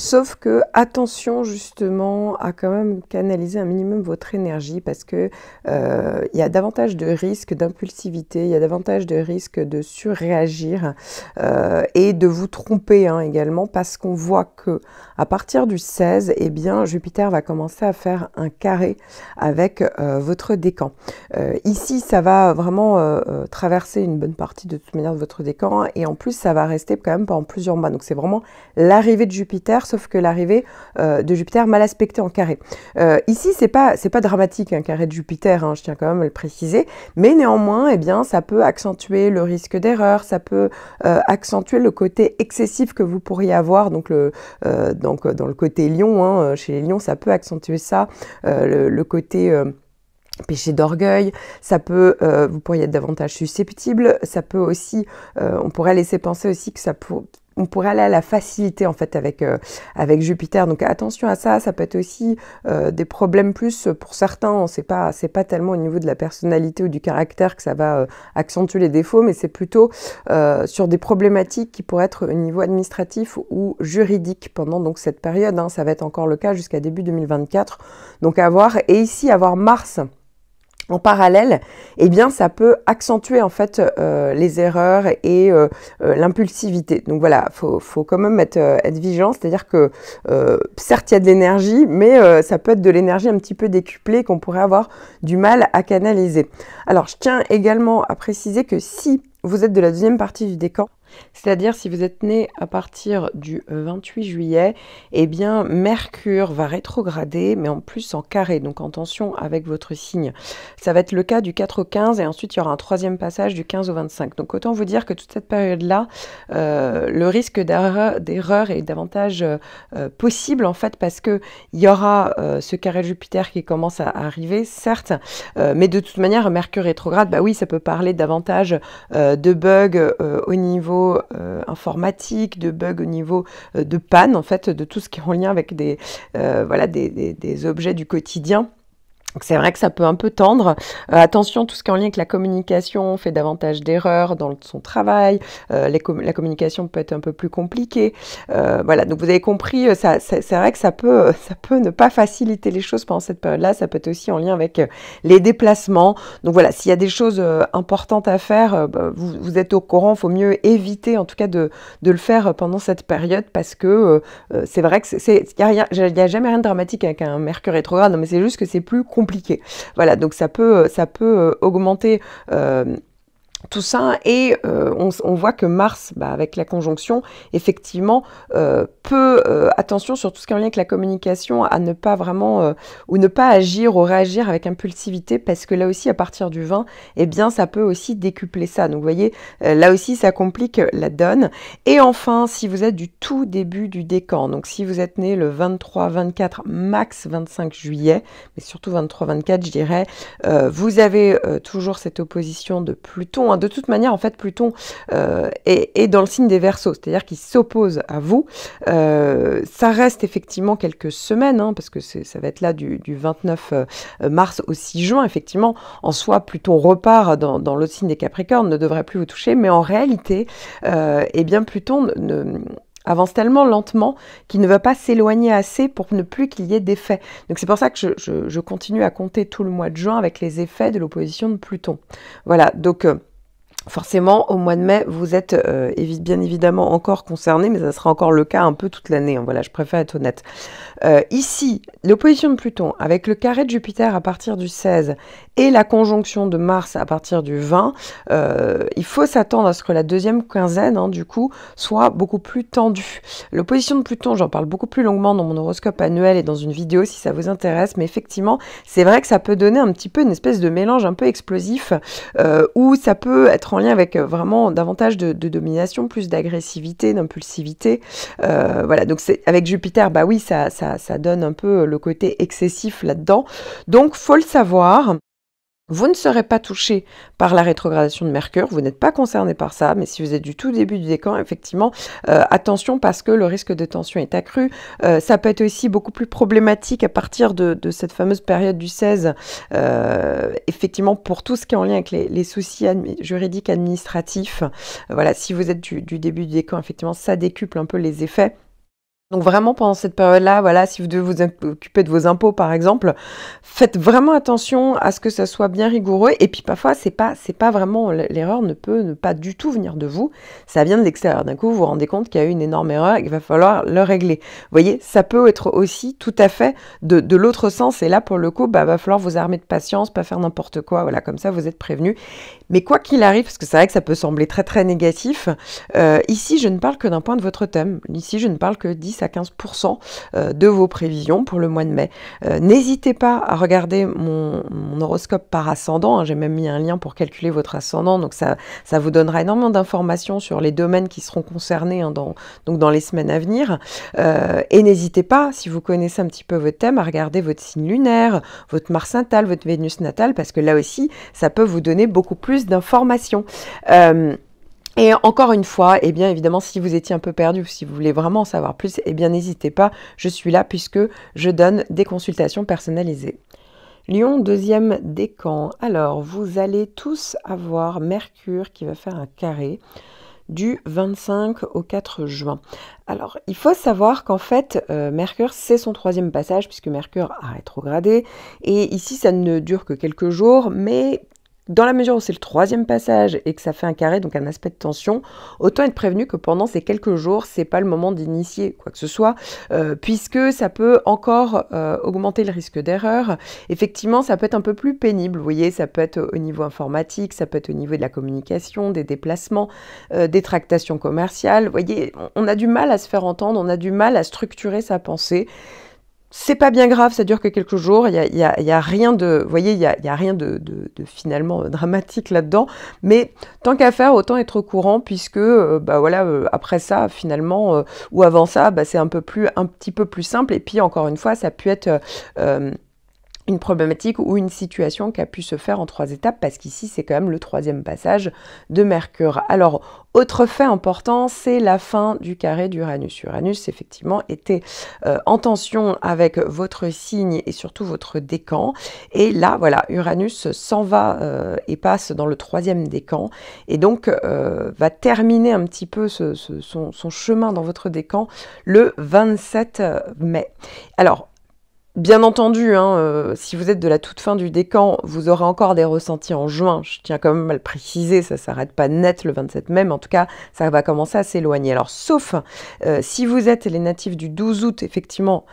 Sauf que attention justement à quand même canaliser un minimum votre énergie parce que euh, il y a davantage de risques d'impulsivité, il y a davantage de risques de surréagir euh, et de vous tromper hein, également parce qu'on voit que à partir du 16, eh bien Jupiter va commencer à faire un carré avec euh, votre décan. ici, ça va vraiment traverser une bonne partie de toute manière de votre décan et en plus ça va rester quand même pendant plusieurs mois. Donc c'est vraiment l'arrivée de Jupiter sauf que l'arrivée euh, de Jupiter mal aspectée en carré. Euh, ici, c'est pas pas dramatique un carré de Jupiter, hein, je tiens quand même à le préciser, mais néanmoins, eh bien, ça peut accentuer le risque d'erreur, ça peut euh, accentuer le côté excessif que vous pourriez avoir, donc le donc dans le côté Lion, hein, chez les Lions, ça peut accentuer ça, le, côté péché d'orgueil, ça peut, vous pourriez être davantage susceptible, ça peut aussi, on pourrait laisser penser aussi que ça peut, on pourrait aller à la facilité en fait avec, euh, avec Jupiter. Donc attention à ça, ça peut être aussi euh, des problèmes plus pour certains, c'est pas, c'est pas tellement au niveau de la personnalité ou du caractère que ça va euh, accentuer les défauts, mais c'est plutôt sur des problématiques qui pourraient être au niveau administratif ou juridique pendant donc cette période. Hein. ça va être encore le cas jusqu'à début 2024. Donc à voir. Et ici, avoir Mars en parallèle, eh bien, ça peut accentuer en fait euh, les erreurs et euh, euh, l'impulsivité. Donc voilà, faut, faut quand même être, être vigilant, c'est-à-dire que certes il y a de l'énergie, mais ça peut être de l'énergie un petit peu décuplée qu'on pourrait avoir du mal à canaliser. Alors je tiens également à préciser que si vous êtes de la deuxième partie du décan. C'est-à-dire si vous êtes né à partir du 28 euh, juillet, eh bien Mercure va rétrograder, mais en plus en carré, donc en tension avec votre signe. Ça va être le cas du 4 au 15 et ensuite il y aura un troisième passage du 15 au 25. Donc autant vous dire que toute cette période-là, euh, le risque d'erreur est davantage euh, possible en fait parce que il y aura ce carré Jupiter qui commence à arriver, certes, mais de toute manière Mercure rétrograde, bah oui, ça peut parler davantage de bugs au niveau euh, informatique, de bugs au niveau euh, de panne, en fait, de tout ce qui est en lien avec des, euh, voilà, des objets du quotidien. Donc c'est vrai que ça peut un peu tendre. Euh, attention, tout ce qui est en lien avec la communication, fait davantage d'erreurs dans son travail. Euh, la communication peut être un peu plus compliquée. Euh, voilà, donc vous avez compris, c'est vrai que ça peut, ça peut ne pas faciliter les choses pendant cette période-là. Ça peut être aussi en lien avec les déplacements. Donc voilà, s'il y a des choses importantes à faire, bah, vous, êtes au courant. Il faut mieux éviter, en tout cas, de, le faire pendant cette période parce que c'est vrai que il n'y a, a, jamais rien de dramatique avec un Mercure rétrograde, mais c'est juste que c'est plus compliqué voilà, donc ça peut, euh, ça peut euh, augmenter euh, tout ça et euh, on, voit que Mars, bah, avec la conjonction, effectivement, euh, peut euh, attention sur tout ce qui est en lien avec la communication à ne pas vraiment ou ne pas agir ou réagir avec impulsivité parce que là aussi à partir du 20, eh bien ça peut aussi décupler ça. Donc vous voyez, là aussi ça complique la donne. Et enfin, si vous êtes du tout début du décan, donc si vous êtes né le 23, 24, max 25 juillet, mais surtout 23, 24, je dirais, vous avez toujours cette opposition de Pluton Hein. de toute manière, en fait, Pluton euh, est, dans le signe des Verseaux, c'est-à-dire qu'il s'oppose à vous. Euh, ça reste effectivement quelques semaines, hein, parce que ça va être là du, 29 euh, mars au 6 juin. Effectivement, en soi, Pluton repart dans, le signe des Capricornes, ne devrait plus vous toucher, mais en réalité, eh bien, Pluton avance tellement lentement qu'il ne va pas s'éloigner assez pour ne plus qu'il y ait d'effet. Donc c'est pour ça que je, continue à compter tout le mois de juin avec les effets de l'opposition de Pluton. Voilà, donc... Forcément, au mois de mai, vous êtes euh, bien évidemment encore concerné, mais ça sera encore le cas un peu toute l'année. Hein, voilà, je préfère être honnête. Euh, ici, l'opposition de Pluton avec le carré de Jupiter à partir du 16 et la conjonction de Mars à partir du 20, euh, il faut s'attendre à ce que la deuxième quinzaine, hein, du coup, soit beaucoup plus tendue. L'opposition de Pluton, j'en parle beaucoup plus longuement dans mon horoscope annuel et dans une vidéo si ça vous intéresse, mais effectivement, c'est vrai que ça peut donner un petit peu une espèce de mélange un peu explosif où ça peut être en lien avec euh, vraiment davantage de, domination, plus d'agressivité, d'impulsivité. Euh, voilà, donc c'est avec Jupiter, bah oui, ça, ça, ça, donne un peu le côté excessif là-dedans. Donc faut le savoir. Vous ne serez pas touché par la rétrogradation de Mercure, vous n'êtes pas concerné par ça, mais si vous êtes du tout début du décan, effectivement, euh, attention parce que le risque de tension est accru. Euh, ça peut être aussi beaucoup plus problématique à partir de, cette fameuse période du 16, euh, effectivement, pour tout ce qui est en lien avec les, soucis juridiques administratifs. voilà, si vous êtes du, du début du décan, effectivement, ça décuple un peu les effets. Donc vraiment pendant cette période-là, voilà, si vous devez vous occuper de vos impôts par exemple, faites vraiment attention à ce que ça soit bien rigoureux. Et puis parfois c'est pas c'est pas vraiment l'erreur ne peut pas du tout venir de vous, ça vient de l'extérieur. D'un coup vous vous rendez compte qu'il y a eu une énorme erreur et qu'il va falloir le régler. Vous voyez, ça peut être aussi tout à fait de, l'autre sens. Et là pour le coup, bah va falloir vous armer de patience, pas faire n'importe quoi. Voilà, comme ça vous êtes prévenu. Mais quoi qu'il arrive, parce que c'est vrai que ça peut sembler très très négatif, euh, ici je ne parle que d'un point de votre thème. Ici je ne parle que 10 à 15% euh, de vos prévisions pour le mois de mai. Euh, n'hésitez pas à regarder mon, horoscope par ascendant, hein. j'ai même mis un lien pour calculer votre ascendant, donc ça, ça vous donnera énormément d'informations sur les domaines qui seront concernés hein, dans, donc dans les semaines à venir. Euh, et n'hésitez pas, si vous connaissez un petit peu votre thème, à regarder votre signe lunaire, votre Mars natal, votre Vénus natale, parce que là aussi, ça peut vous donner beaucoup plus d'informations. Et encore une fois, eh bien évidemment, si vous étiez un peu perdu, si vous voulez vraiment en savoir plus, eh bien n'hésitez pas, je suis là puisque je donne des consultations personnalisées. Lyon, deuxième décan. Alors, vous allez tous avoir Mercure qui va faire un carré du 25 au 4 juin. Alors, il faut savoir qu'en fait, euh, Mercure, c'est son troisième passage, puisque Mercure a rétrogradé. Et ici, ça ne dure que quelques jours, mais dans la mesure où c'est le troisième passage et que ça fait un carré, donc un aspect de tension, autant être prévenu que pendant ces quelques jours, c'est pas le moment d'initier quoi que ce soit, euh, puisque ça peut encore euh, augmenter le risque d'erreur. Effectivement, ça peut être un peu plus pénible, vous voyez, ça peut être au niveau informatique, ça peut être au niveau de la communication, des déplacements, euh, des tractations commerciales. Vous voyez, on a du mal à se faire entendre, on a du mal à structurer sa pensée c'est pas bien grave, ça dure que quelques jours, il y a, rien de, vous voyez, il y a, rien de, finalement euh, dramatique là-dedans, mais tant qu'à faire, autant être au courant, puisque euh, bah voilà, euh, après ça, finalement, ou avant ça, bah c'est un, peu plus, un petit peu plus simple, et puis encore une fois, ça a pu être une problématique ou une situation qui a pu se faire en trois étapes, parce qu'ici c'est quand même le troisième passage de Mercure. Alors, autre fait important, c'est la fin du carré d'Uranus. Uranus, effectivement, était euh, en tension avec votre signe et surtout votre décan. Et là, voilà, Uranus s'en va euh, et passe dans le troisième décan, et donc euh, va terminer un petit peu son, son chemin dans votre décan le 27 mai. Alors, Bien entendu, hein, euh, si vous êtes de la toute fin du décan, vous aurez encore des ressentis en juin. Je tiens quand même à le préciser, ça ne s'arrête pas net le 27 mai, mais en tout cas, ça va commencer à s'éloigner. Alors, sauf euh, si vous êtes les natifs du 12 août, effectivement,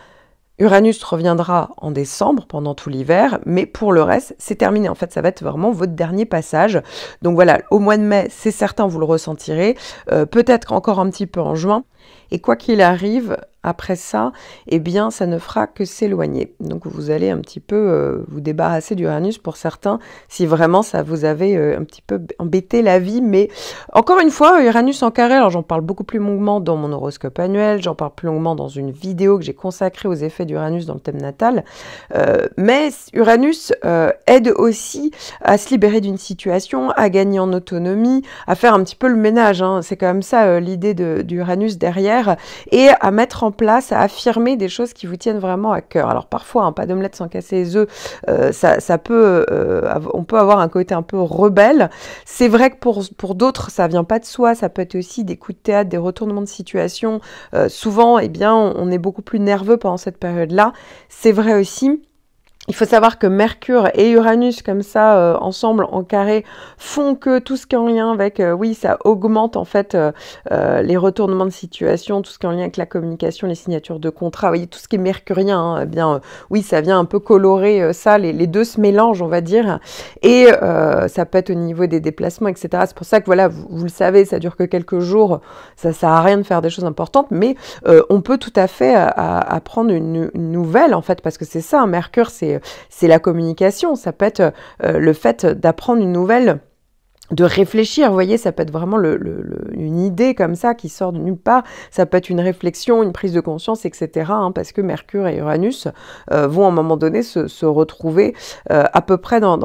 Uranus reviendra en décembre pendant tout l'hiver, mais pour le reste, c'est terminé. En fait, ça va être vraiment votre dernier passage. Donc voilà, au mois de mai, c'est certain, vous le ressentirez. Euh, peut-être encore un petit peu en juin. Et quoi qu'il arrive, après ça, eh bien, ça ne fera que s'éloigner. Donc, vous allez un petit peu euh, vous débarrasser d'Uranus pour certains, si vraiment ça vous avait euh, un petit peu embêté la vie. Mais encore une fois, Uranus en carré, alors j'en parle beaucoup plus longuement dans mon horoscope annuel, j'en parle plus longuement dans une vidéo que j'ai consacrée aux effets d'Uranus dans le thème natal. Euh, mais Uranus aide aussi à se libérer d'une situation, à gagner en autonomie, à faire un petit peu le ménage. Hein. C'est quand même ça l'idée d'Uranus derrière et à mettre en place, à affirmer des choses qui vous tiennent vraiment à cœur. Alors parfois, un hein, pas d'omelette sans casser les œufs, euh, ça, peut, euh, on peut avoir un côté un peu rebelle. C'est vrai que pour, d'autres, ça vient pas de soi, ça peut être aussi des coups de théâtre, des retournements de situation. Euh, souvent, eh bien, on est beaucoup plus nerveux pendant cette période-là. C'est vrai aussi il faut savoir que Mercure et Uranus, comme ça, euh, ensemble, en carré, font que tout ce qui est en lien avec, euh, oui, ça augmente en fait euh, les retournements de situation, tout ce qui est en lien avec la communication, les signatures de contrat, voyez, tout ce qui est mercurien, hein, eh bien, oui, ça vient un peu colorer ça, les, deux se mélangent, on va dire, et ça peut être au niveau des déplacements, etc. C'est pour ça que, voilà, vous, le savez, ça dure que quelques jours, ça sert à rien de faire des choses importantes, mais on peut tout à fait apprendre une, nouvelle, en fait, parce que c'est ça, hein, Mercure, c'est euh, c'est la communication, ça peut être euh, le fait d'apprendre une nouvelle de réfléchir, vous voyez, ça peut être vraiment une idée comme ça qui sort de nulle part, ça peut être une réflexion, une prise de conscience, etc. Hein, parce que Mercure et Uranus euh, vont à un moment donné se, retrouver euh, à peu près dans,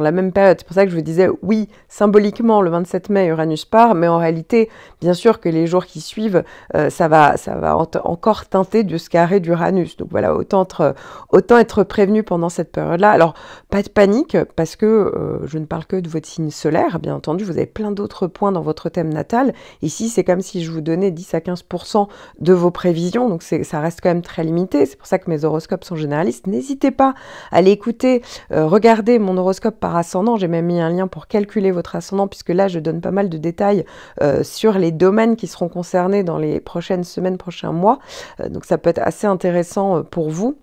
la même période. C'est pour ça que je vous disais, oui, symboliquement, le 27 mai, Uranus part, mais en réalité, bien sûr que les jours qui suivent, euh, ça va, ça va encore teinter du scaré d'Uranus. Donc voilà, autant être, autant être prévenu pendant cette période-là. Alors, pas de panique, parce que je ne parle que de votre signe solaire, bien entendu, vous avez plein d'autres points dans votre thème natal. Ici, c'est comme si je vous donnais 10 à 15% de vos prévisions, donc ça reste quand même très limité. C'est pour ça que mes horoscopes sont généralistes. N'hésitez pas à l'écouter, euh, regardez mon horoscope par ascendant. J'ai même mis un lien pour calculer votre ascendant, puisque là, je donne pas mal de détails euh, sur les domaines qui seront concernés dans les prochaines semaines, prochains mois. Euh, donc ça peut être assez intéressant pour vous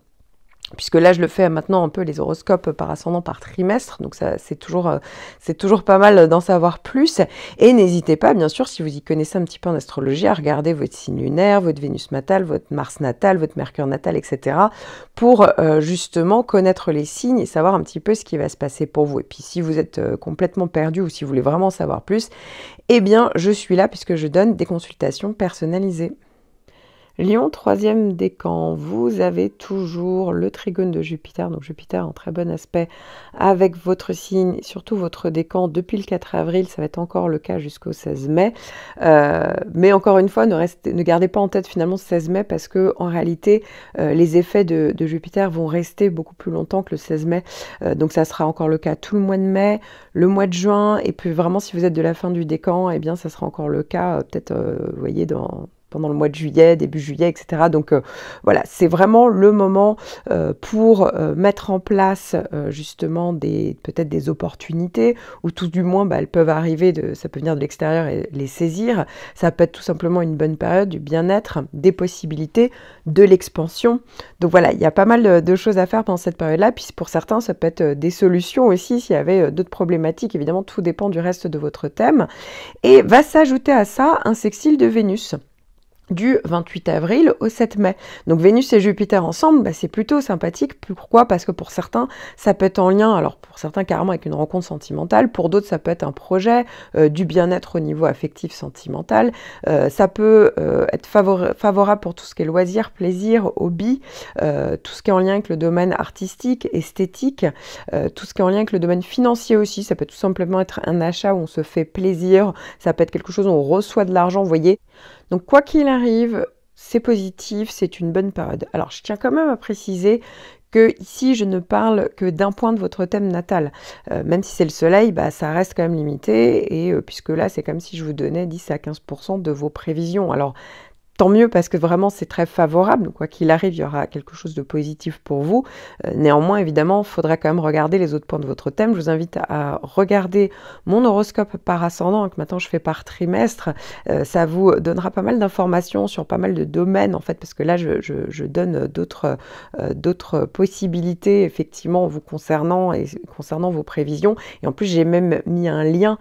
puisque là je le fais maintenant un peu les horoscopes par ascendant par trimestre, donc ça c'est toujours euh, c'est toujours pas mal d'en savoir plus. Et n'hésitez pas, bien sûr, si vous y connaissez un petit peu en astrologie, à regarder votre signe lunaire, votre Vénus natale, votre Mars natale, votre Mercure natal, etc. pour euh, justement connaître les signes et savoir un petit peu ce qui va se passer pour vous. Et puis si vous êtes euh, complètement perdu ou si vous voulez vraiment savoir plus, eh bien je suis là puisque je donne des consultations personnalisées. Lion, troisième décan, vous avez toujours le trigone de Jupiter, donc Jupiter en très bon aspect avec votre signe, surtout votre décan depuis le 4 avril, ça va être encore le cas jusqu'au 16 mai. Euh, mais encore une fois, ne, ne, gardez pas en tête finalement le 16 mai parce que en réalité, euh, les effets de, Jupiter vont rester beaucoup plus longtemps que le 16 mai. Euh, donc ça sera encore le cas tout le mois de mai, le mois de juin, et puis vraiment si vous êtes de la fin du décan, eh bien ça sera encore le cas peut-être, vous voyez, dans pendant le mois de juillet, début juillet, etc. Donc euh, voilà, c'est vraiment le moment euh, pour euh, mettre en place justement des peut-être des opportunités, ou tout du moins bah, elles peuvent arriver, de, ça peut venir de l'extérieur et les saisir. Ça peut être tout simplement une bonne période du bien-être, des possibilités, de l'expansion. Donc voilà, il y a pas mal de choses à faire pendant cette période-là. Puis pour certains, ça peut être des solutions aussi s'il y avait d'autres problématiques. Évidemment, tout dépend du reste de votre thème. Et va s'ajouter à ça un sextile de Vénus du 28 avril au 7 mai. Donc Vénus et Jupiter ensemble, bah, c'est plutôt sympathique. Pourquoi Parce que pour certains, ça peut être en lien, alors pour certains carrément avec une rencontre sentimentale, pour d'autres ça peut être un projet, euh, du bien-être au niveau affectif sentimental, euh, ça peut euh, être favorable pour tout ce qui est loisirs, plaisir, hobby, tout ce qui est en lien avec le domaine artistique, esthétique, tout ce qui est en lien avec le domaine financier aussi, ça peut tout simplement être un achat où on se fait plaisir, ça peut être quelque chose où on reçoit de l'argent, vous voyez, donc quoi qu'il arrive, c'est positif, c'est une bonne période. Alors je tiens quand même à préciser que ici je ne parle que d'un point de votre thème natal. Euh, même si c'est le soleil, bah, ça reste quand même limité, et euh, puisque là c'est comme si je vous donnais 10 à 15% de vos prévisions. Alors tant mieux parce que vraiment c'est très favorable. Quoi qu'il arrive, il y aura quelque chose de positif pour vous. Euh, néanmoins, évidemment, il faudra quand même regarder les autres points de votre thème. Je vous invite à regarder mon horoscope par ascendant hein, que maintenant je fais par trimestre. Euh, ça vous donnera pas mal d'informations sur pas mal de domaines en fait parce que là je, donne euh, d'autres possibilités effectivement vous concernant et concernant vos prévisions. Et en plus, j'ai même mis un lien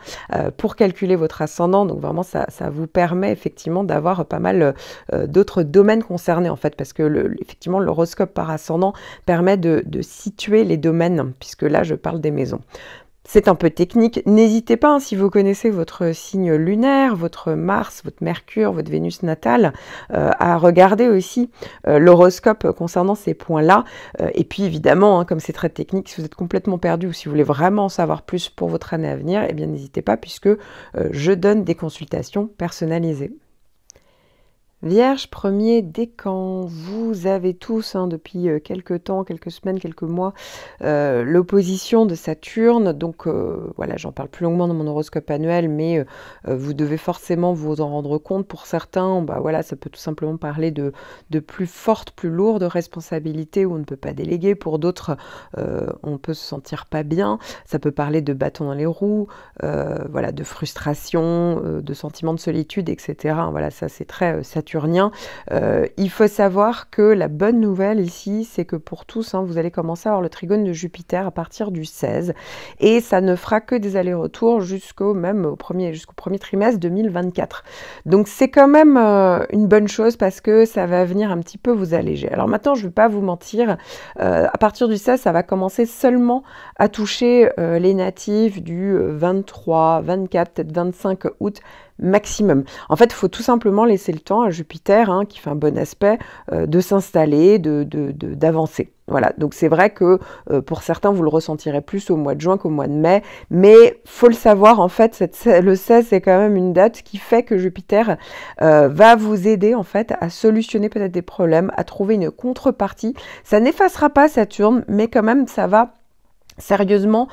pour calculer votre ascendant. Donc vraiment, ça vous permet effectivement d'avoir pas mal euh, d'autres domaines concernés en fait, parce que effectivement l'horoscope par ascendant permet de, situer les domaines, puisque là je parle des maisons. C'est un peu technique. N'hésitez pas, hein, si vous connaissez votre signe lunaire, votre Mars, votre Mercure, votre Vénus natale, euh, à regarder aussi euh, l'horoscope concernant ces points-là. et puis évidemment, hein, comme c'est très technique, si vous êtes complètement perdu ou si vous voulez vraiment en savoir plus pour votre année à venir, et eh bien n'hésitez pas puisque je donne des consultations personnalisées. Vierge, premier décan, vous avez tous hein, depuis euh, quelques temps, quelques semaines, quelques mois, euh, l'opposition de Saturne. Donc euh, voilà, j'en parle plus longuement dans mon horoscope annuel, mais vous devez forcément vous en rendre compte. Pour certains, bah voilà, ça peut tout simplement parler de, de plus fortes, plus lourdes responsabilités où on ne peut pas déléguer. Pour d'autres, on peut se sentir pas bien. Ça peut parler de bâtons dans les roues, voilà, de frustration, de sentiment de solitude, etc. Voilà, ça c'est très Saturne rien euh, il faut savoir que la bonne nouvelle ici, c'est que pour tous, hein, vous allez commencer à avoir le trigone de Jupiter à partir du 16 et ça ne fera que des allers-retours jusqu'au même au premier jusqu'au premier trimestre 2024. Donc c'est quand même euh, une bonne chose parce que ça va venir un petit peu vous alléger. Alors maintenant, je ne vais pas vous mentir, euh, à partir du 16, ça va commencer seulement à toucher les natifs du 23, 24, peut-être 25 août maximum. En fait, il faut tout simplement laisser le temps à Jupiter, hein, qui fait un bon aspect, euh, de s'installer, d'avancer. De, voilà, donc c'est vrai que euh, pour certains, vous le ressentirez plus au mois de juin qu'au mois de mai, mais faut le savoir, en fait, le 16, c'est quand même une date qui fait que Jupiter euh, va vous aider, en fait, à solutionner peut-être des problèmes, à trouver une contrepartie. Ça n'effacera pas Saturne, mais quand même, ça va sérieusement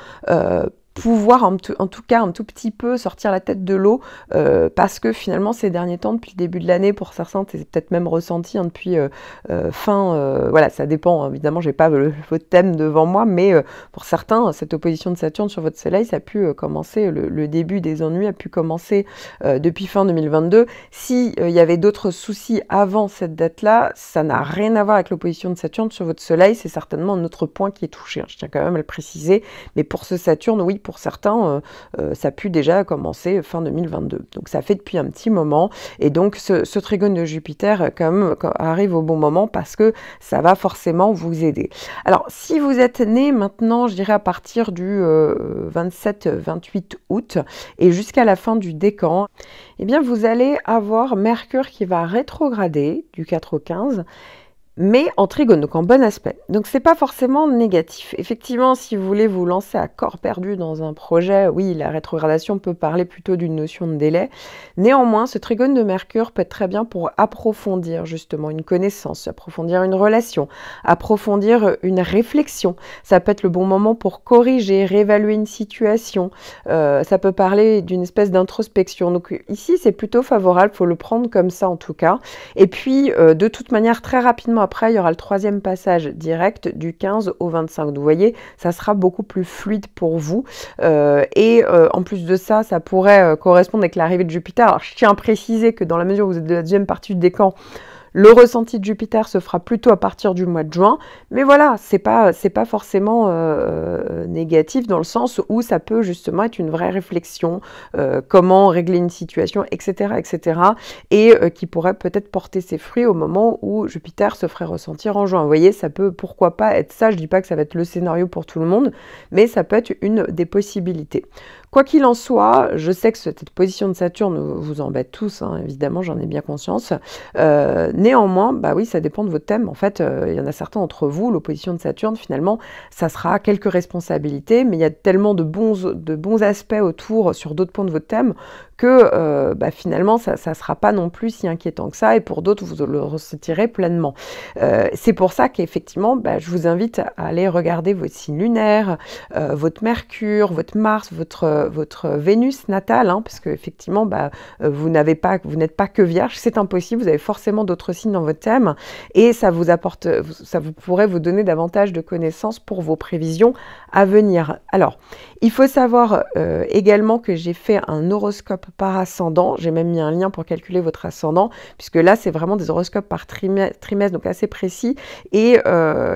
pouvoir en tout, cas un tout petit peu sortir la tête de l'eau euh, parce que finalement ces derniers temps depuis le début de l'année pour certains c'est peut-être même ressenti hein, depuis euh, euh, fin voilà ça dépend hein, évidemment j'ai pas le, [laughs] votre thème devant moi mais pour certains cette opposition de Saturne sur votre soleil ça a pu commencer le, début des ennuis a pu commencer depuis fin 2022 si il y avait d'autres soucis avant cette date là ça n'a rien à voir avec l'opposition de Saturne sur votre soleil c'est certainement un autre point qui est touché hein, je tiens quand même à le préciser mais pour ce Saturne oui pour certains, euh, euh, ça a pu déjà commencer fin 2022. Donc ça fait depuis un petit moment. Et donc ce, trigone de Jupiter, euh, arrive au bon moment parce que ça va forcément vous aider. Alors si vous êtes né maintenant, je dirais à partir du 27-28 août et jusqu'à la fin du décan, eh bien vous allez avoir Mercure qui va rétrograder du 4 au 15 mais en trigone, donc en bon aspect. Donc c'est pas forcément négatif. Effectivement, si vous voulez vous lancer à corps perdu dans un projet, oui, la rétrogradation peut parler plutôt d'une notion de délai. Néanmoins, ce trigone de Mercure peut être très bien pour approfondir justement une connaissance, approfondir une relation, approfondir euh, une réflexion. Ça peut être le bon moment pour corriger, réévaluer une situation. Euh, ça peut parler d'une espèce d'introspection. Donc ici, c'est plutôt favorable, faut le prendre comme ça en tout cas. Et puis, euh, de toute manière, très rapidement, après, il y aura le troisième passage direct du 15 au 25. vous voyez, ça sera beaucoup plus fluide pour vous. Euh, et euh, en plus de ça, ça pourrait euh, correspondre avec l'arrivée de Jupiter. Alors, je tiens à préciser que dans la mesure où vous êtes de la deuxième partie du décan, le ressenti de Jupiter se fera plutôt à partir du mois de juin, mais voilà, c'est pas c'est pas forcément euh, euh, négatif dans le sens où ça peut justement être une vraie réflexion, euh, comment régler une situation, etc., etc., et qui pourrait peut-être porter ses fruits au moment où Jupiter se ferait ressentir en juin. Vous voyez, ça peut pourquoi pas être ça. Je dis pas que ça va être le scénario pour tout le monde, mais ça peut être une des possibilités. Quoi qu'il en soit, je sais que cette position de Saturne vous embête tous, hein, évidemment, j'en ai bien conscience. Euh, néanmoins, bah oui, ça dépend de votre thème. En fait, euh, il y en a certains entre vous, l'opposition de Saturne, finalement, ça sera quelques responsabilités, mais il y a tellement de bons, de bons aspects autour sur d'autres points de votre thème que euh, bah, finalement, ça ne sera pas non plus si inquiétant que ça, et pour d'autres, vous le ressentirez pleinement. C'est pour ça qu'effectivement, bah, je vous invite à aller regarder votre signe lunaire, votre Mercure, votre Mars, votre euh, votre, Vénus natale, puisque hein, parce bah, euh, vous n'avez pas, vous n'êtes pas que vierge, c'est impossible, vous avez forcément d'autres signes dans votre thème, et ça vous apporte, ça vous pourrait vous donner davantage de connaissances pour vos prévisions à venir. Alors, il faut savoir euh, également que j'ai fait un horoscope par ascendant, j'ai même mis un lien pour calculer votre ascendant, puisque là, c'est vraiment des horoscopes par trimestre, donc assez précis, et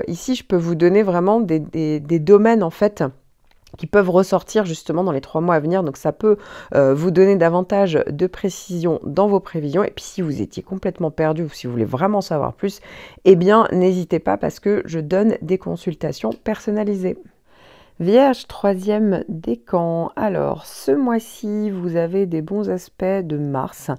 ici, je peux vous donner vraiment des, des domaines, en fait, qui peuvent ressortir justement dans les trois mois à venir. Donc ça peut euh, vous donner davantage de précision dans vos prévisions. Et puis si vous étiez complètement perdu ou si vous voulez vraiment savoir plus, eh bien n'hésitez pas parce que je donne des consultations personnalisées. Vierge, troisième décan. Alors, ce mois-ci, vous avez des bons aspects de Mars.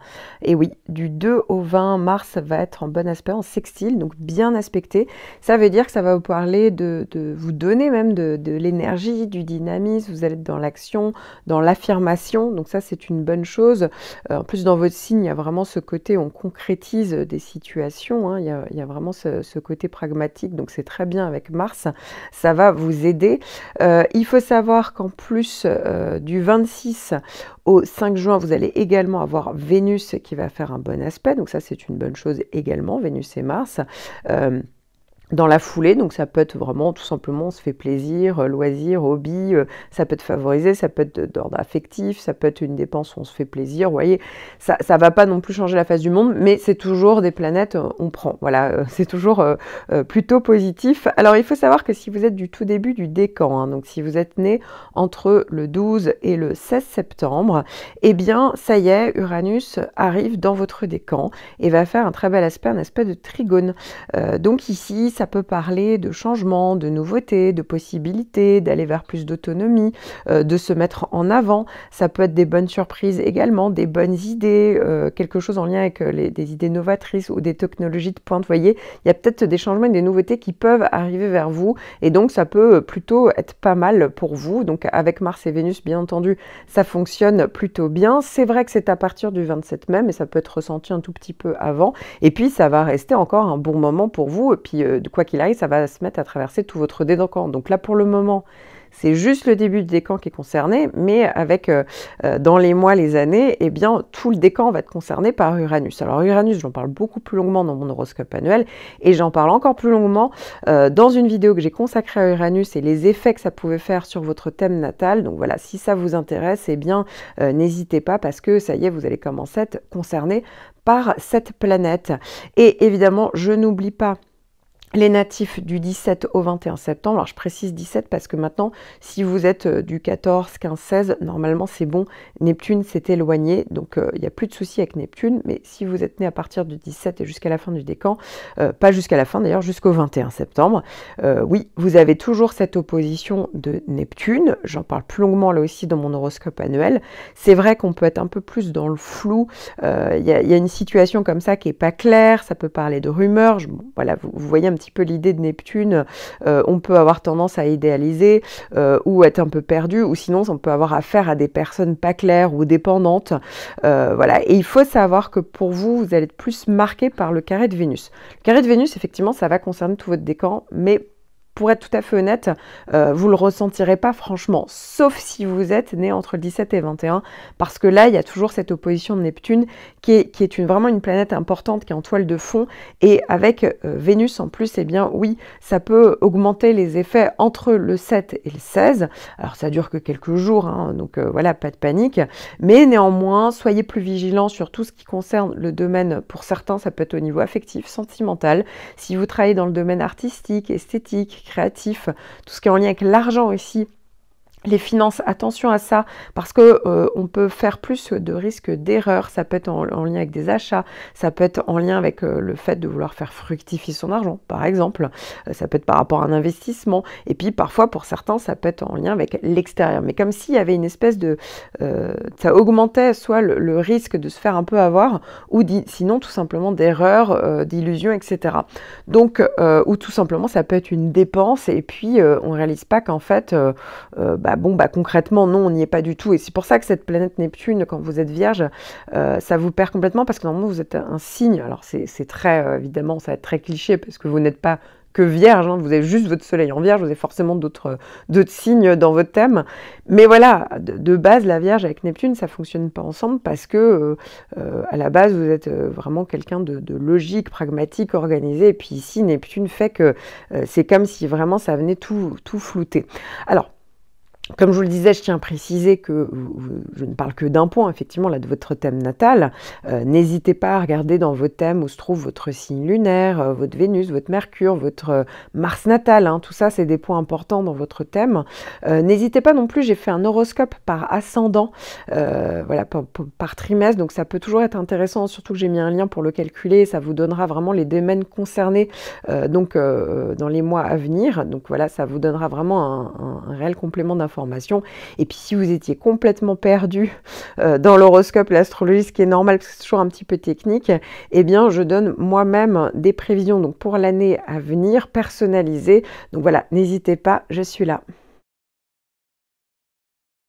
Et oui, du 2 au 20, Mars va être en bon aspect, en sextile, donc bien aspecté. Ça veut dire que ça va vous parler de, vous donner même de, l'énergie, du dynamisme. Vous allez être dans l'action, dans l'affirmation. Donc ça, c'est une bonne chose. Euh, en plus, dans votre signe, il y a vraiment ce côté, on concrétise des situations. Hein. Il, y a, vraiment ce, côté pragmatique. Donc c'est très bien avec Mars. Ça va vous aider. Euh, euh, il faut savoir qu'en plus euh, du 26 au 5 juin, vous allez également avoir Vénus qui va faire un bon aspect. Donc ça, c'est une bonne chose également, Vénus et Mars. Euh, dans la foulée, donc ça peut être vraiment tout simplement on se fait plaisir, euh, loisir, hobby, euh, ça peut être favorisé, ça peut être d'ordre affectif, ça peut être une dépense où on se fait plaisir, vous voyez, ça ne va pas non plus changer la face du monde, mais c'est toujours des planètes, euh, on prend, voilà, [laughs] c'est toujours plutôt positif. Alors il faut savoir que si vous êtes du tout début du décan, hein, donc si vous êtes né entre le 12 et le 16 septembre, eh bien ça y est, Uranus arrive dans votre décan et va faire un très bel aspect, un aspect de trigone. donc ici, ça peut parler de changements de nouveautés, de possibilités, d'aller vers plus d'autonomie, euh, de se mettre en avant. Ça peut être des bonnes surprises également, des bonnes idées, euh, quelque chose en lien avec euh, les, des idées novatrices ou des technologies de pointe. Vous voyez, il y a peut-être des changements et des nouveautés qui peuvent arriver vers vous. Et donc, ça peut plutôt être pas mal pour vous. Donc, avec Mars et Vénus, bien entendu, ça fonctionne plutôt bien. C'est vrai que c'est à partir du 27 mai, mais ça peut être ressenti un tout petit peu avant. Et puis, ça va rester encore un bon moment pour vous. Et puis, quoi qu'il arrive ça va se mettre à traverser tout votre décan. Donc là, pour le moment, c'est juste le début du décan qui est concerné, mais avec euh, euh, dans les mois, les années, eh bien tout le décan va être concerné par Uranus. Alors Uranus, j'en parle beaucoup plus longuement dans mon horoscope annuel et j'en parle encore plus longuement euh, dans une vidéo que j'ai consacrée à Uranus et les effets que ça pouvait faire sur votre thème natal. Donc voilà, si ça vous intéresse, eh bien n'hésitez pas parce que ça y est, vous allez commencer à être concerné par cette planète. Et évidemment, je n'oublie pas les natifs du 17 au 21 septembre, alors je précise 17 parce que maintenant, si vous êtes euh, du 14, 15, 16, normalement c'est bon, Neptune s'est éloigné, donc euh, il n'y a plus de souci avec Neptune, mais si vous êtes né à partir du 17 et jusqu'à la fin du décan, euh, pas jusqu'à la fin d'ailleurs, jusqu'au 21 septembre, oui, vous avez toujours cette opposition de Neptune, j'en parle plus longuement là aussi dans mon horoscope annuel, c'est vrai qu'on peut être un peu plus dans le flou, il y, a une situation comme ça qui n'est pas claire, ça peut parler de rumeurs, voilà, vous, vous voyez un petit peu l'idée de Neptune, euh, on peut avoir tendance à idéaliser euh, ou être un peu perdu, ou sinon on peut avoir affaire à des personnes pas claires ou dépendantes. Euh, voilà. Et il faut savoir que pour vous, vous allez être plus marqué par le carré de Vénus. Le carré de Vénus, effectivement, ça va concerner tout votre décan, mais pour être tout à fait honnête, euh, vous le ressentirez pas franchement, sauf si vous êtes né entre le 17 et 21, parce que là, il y a toujours cette opposition de Neptune qui est, vraiment une planète importante, qui est en toile de fond, et avec euh, Vénus en plus, eh bien oui, ça peut augmenter les effets entre le 7 et le 16. Alors ça dure que quelques jours, hein, donc euh, voilà, pas de panique, mais néanmoins, soyez plus vigilants sur tout ce qui concerne le domaine, pour certains, ça peut être au niveau affectif, sentimental, si vous travaillez dans le domaine artistique, esthétique, créatif, tout ce qui est en lien avec l'argent aussi, les finances, attention à ça, parce que euh, on peut faire plus de risques d'erreur. Ça peut être en, lien avec des achats, ça peut être en lien avec euh, le fait de vouloir faire fructifier son argent, par exemple. Euh, ça peut être par rapport à un investissement. Et puis parfois, pour certains, ça peut être en lien avec l'extérieur. Mais comme s'il y avait une espèce de, ça augmentait soit le, risque de se faire un peu avoir, ou sinon tout simplement d'erreurs, d'illusions, etc. Donc, ou tout simplement, ça peut être une dépense et puis on réalise pas qu'en fait, bah, bah, bon, bah concrètement, non, on n'y est pas du tout. Et c'est pour ça que cette planète Neptune, quand vous êtes vierge, euh, ça vous perd complètement parce que normalement, vous êtes un signe. Alors, c'est très, euh, évidemment, ça va être très cliché parce que vous n'êtes pas que vierge, hein. vous avez juste votre soleil en vierge, vous avez forcément d'autres signes dans votre thème. Mais voilà, de, base, la vierge avec Neptune, ça fonctionne pas ensemble parce que, euh, à la base, vous êtes vraiment quelqu'un de, logique, pragmatique, organisé. Et puis ici, Neptune fait que c'est comme si vraiment ça venait tout, tout flouter. Alors, comme je vous le disais, je tiens à préciser que je ne parle que d'un point, effectivement, là, de votre thème natal. Euh, n'hésitez pas à regarder dans vos thèmes où se trouve votre signe lunaire, euh, votre Vénus, votre Mercure, votre euh, Mars natal. Hein. tout ça, c'est des points importants dans votre thème. N'hésitez pas non plus, j'ai fait un horoscope par ascendant, voilà, par, trimestre. Donc, ça peut toujours être intéressant, surtout que j'ai mis un lien pour le calculer. Ça vous donnera vraiment les domaines concernés donc, dans les mois à venir. Donc, voilà, ça vous donnera vraiment un, réel complément d'informations. Et puis si vous étiez complètement perdu euh, dans l'horoscope, l'astrologie, ce qui est normal que c'est toujours un petit peu technique, eh bien je donne moi-même des prévisions donc pour l'année à venir personnalisées. Donc voilà, n'hésitez pas, je suis là.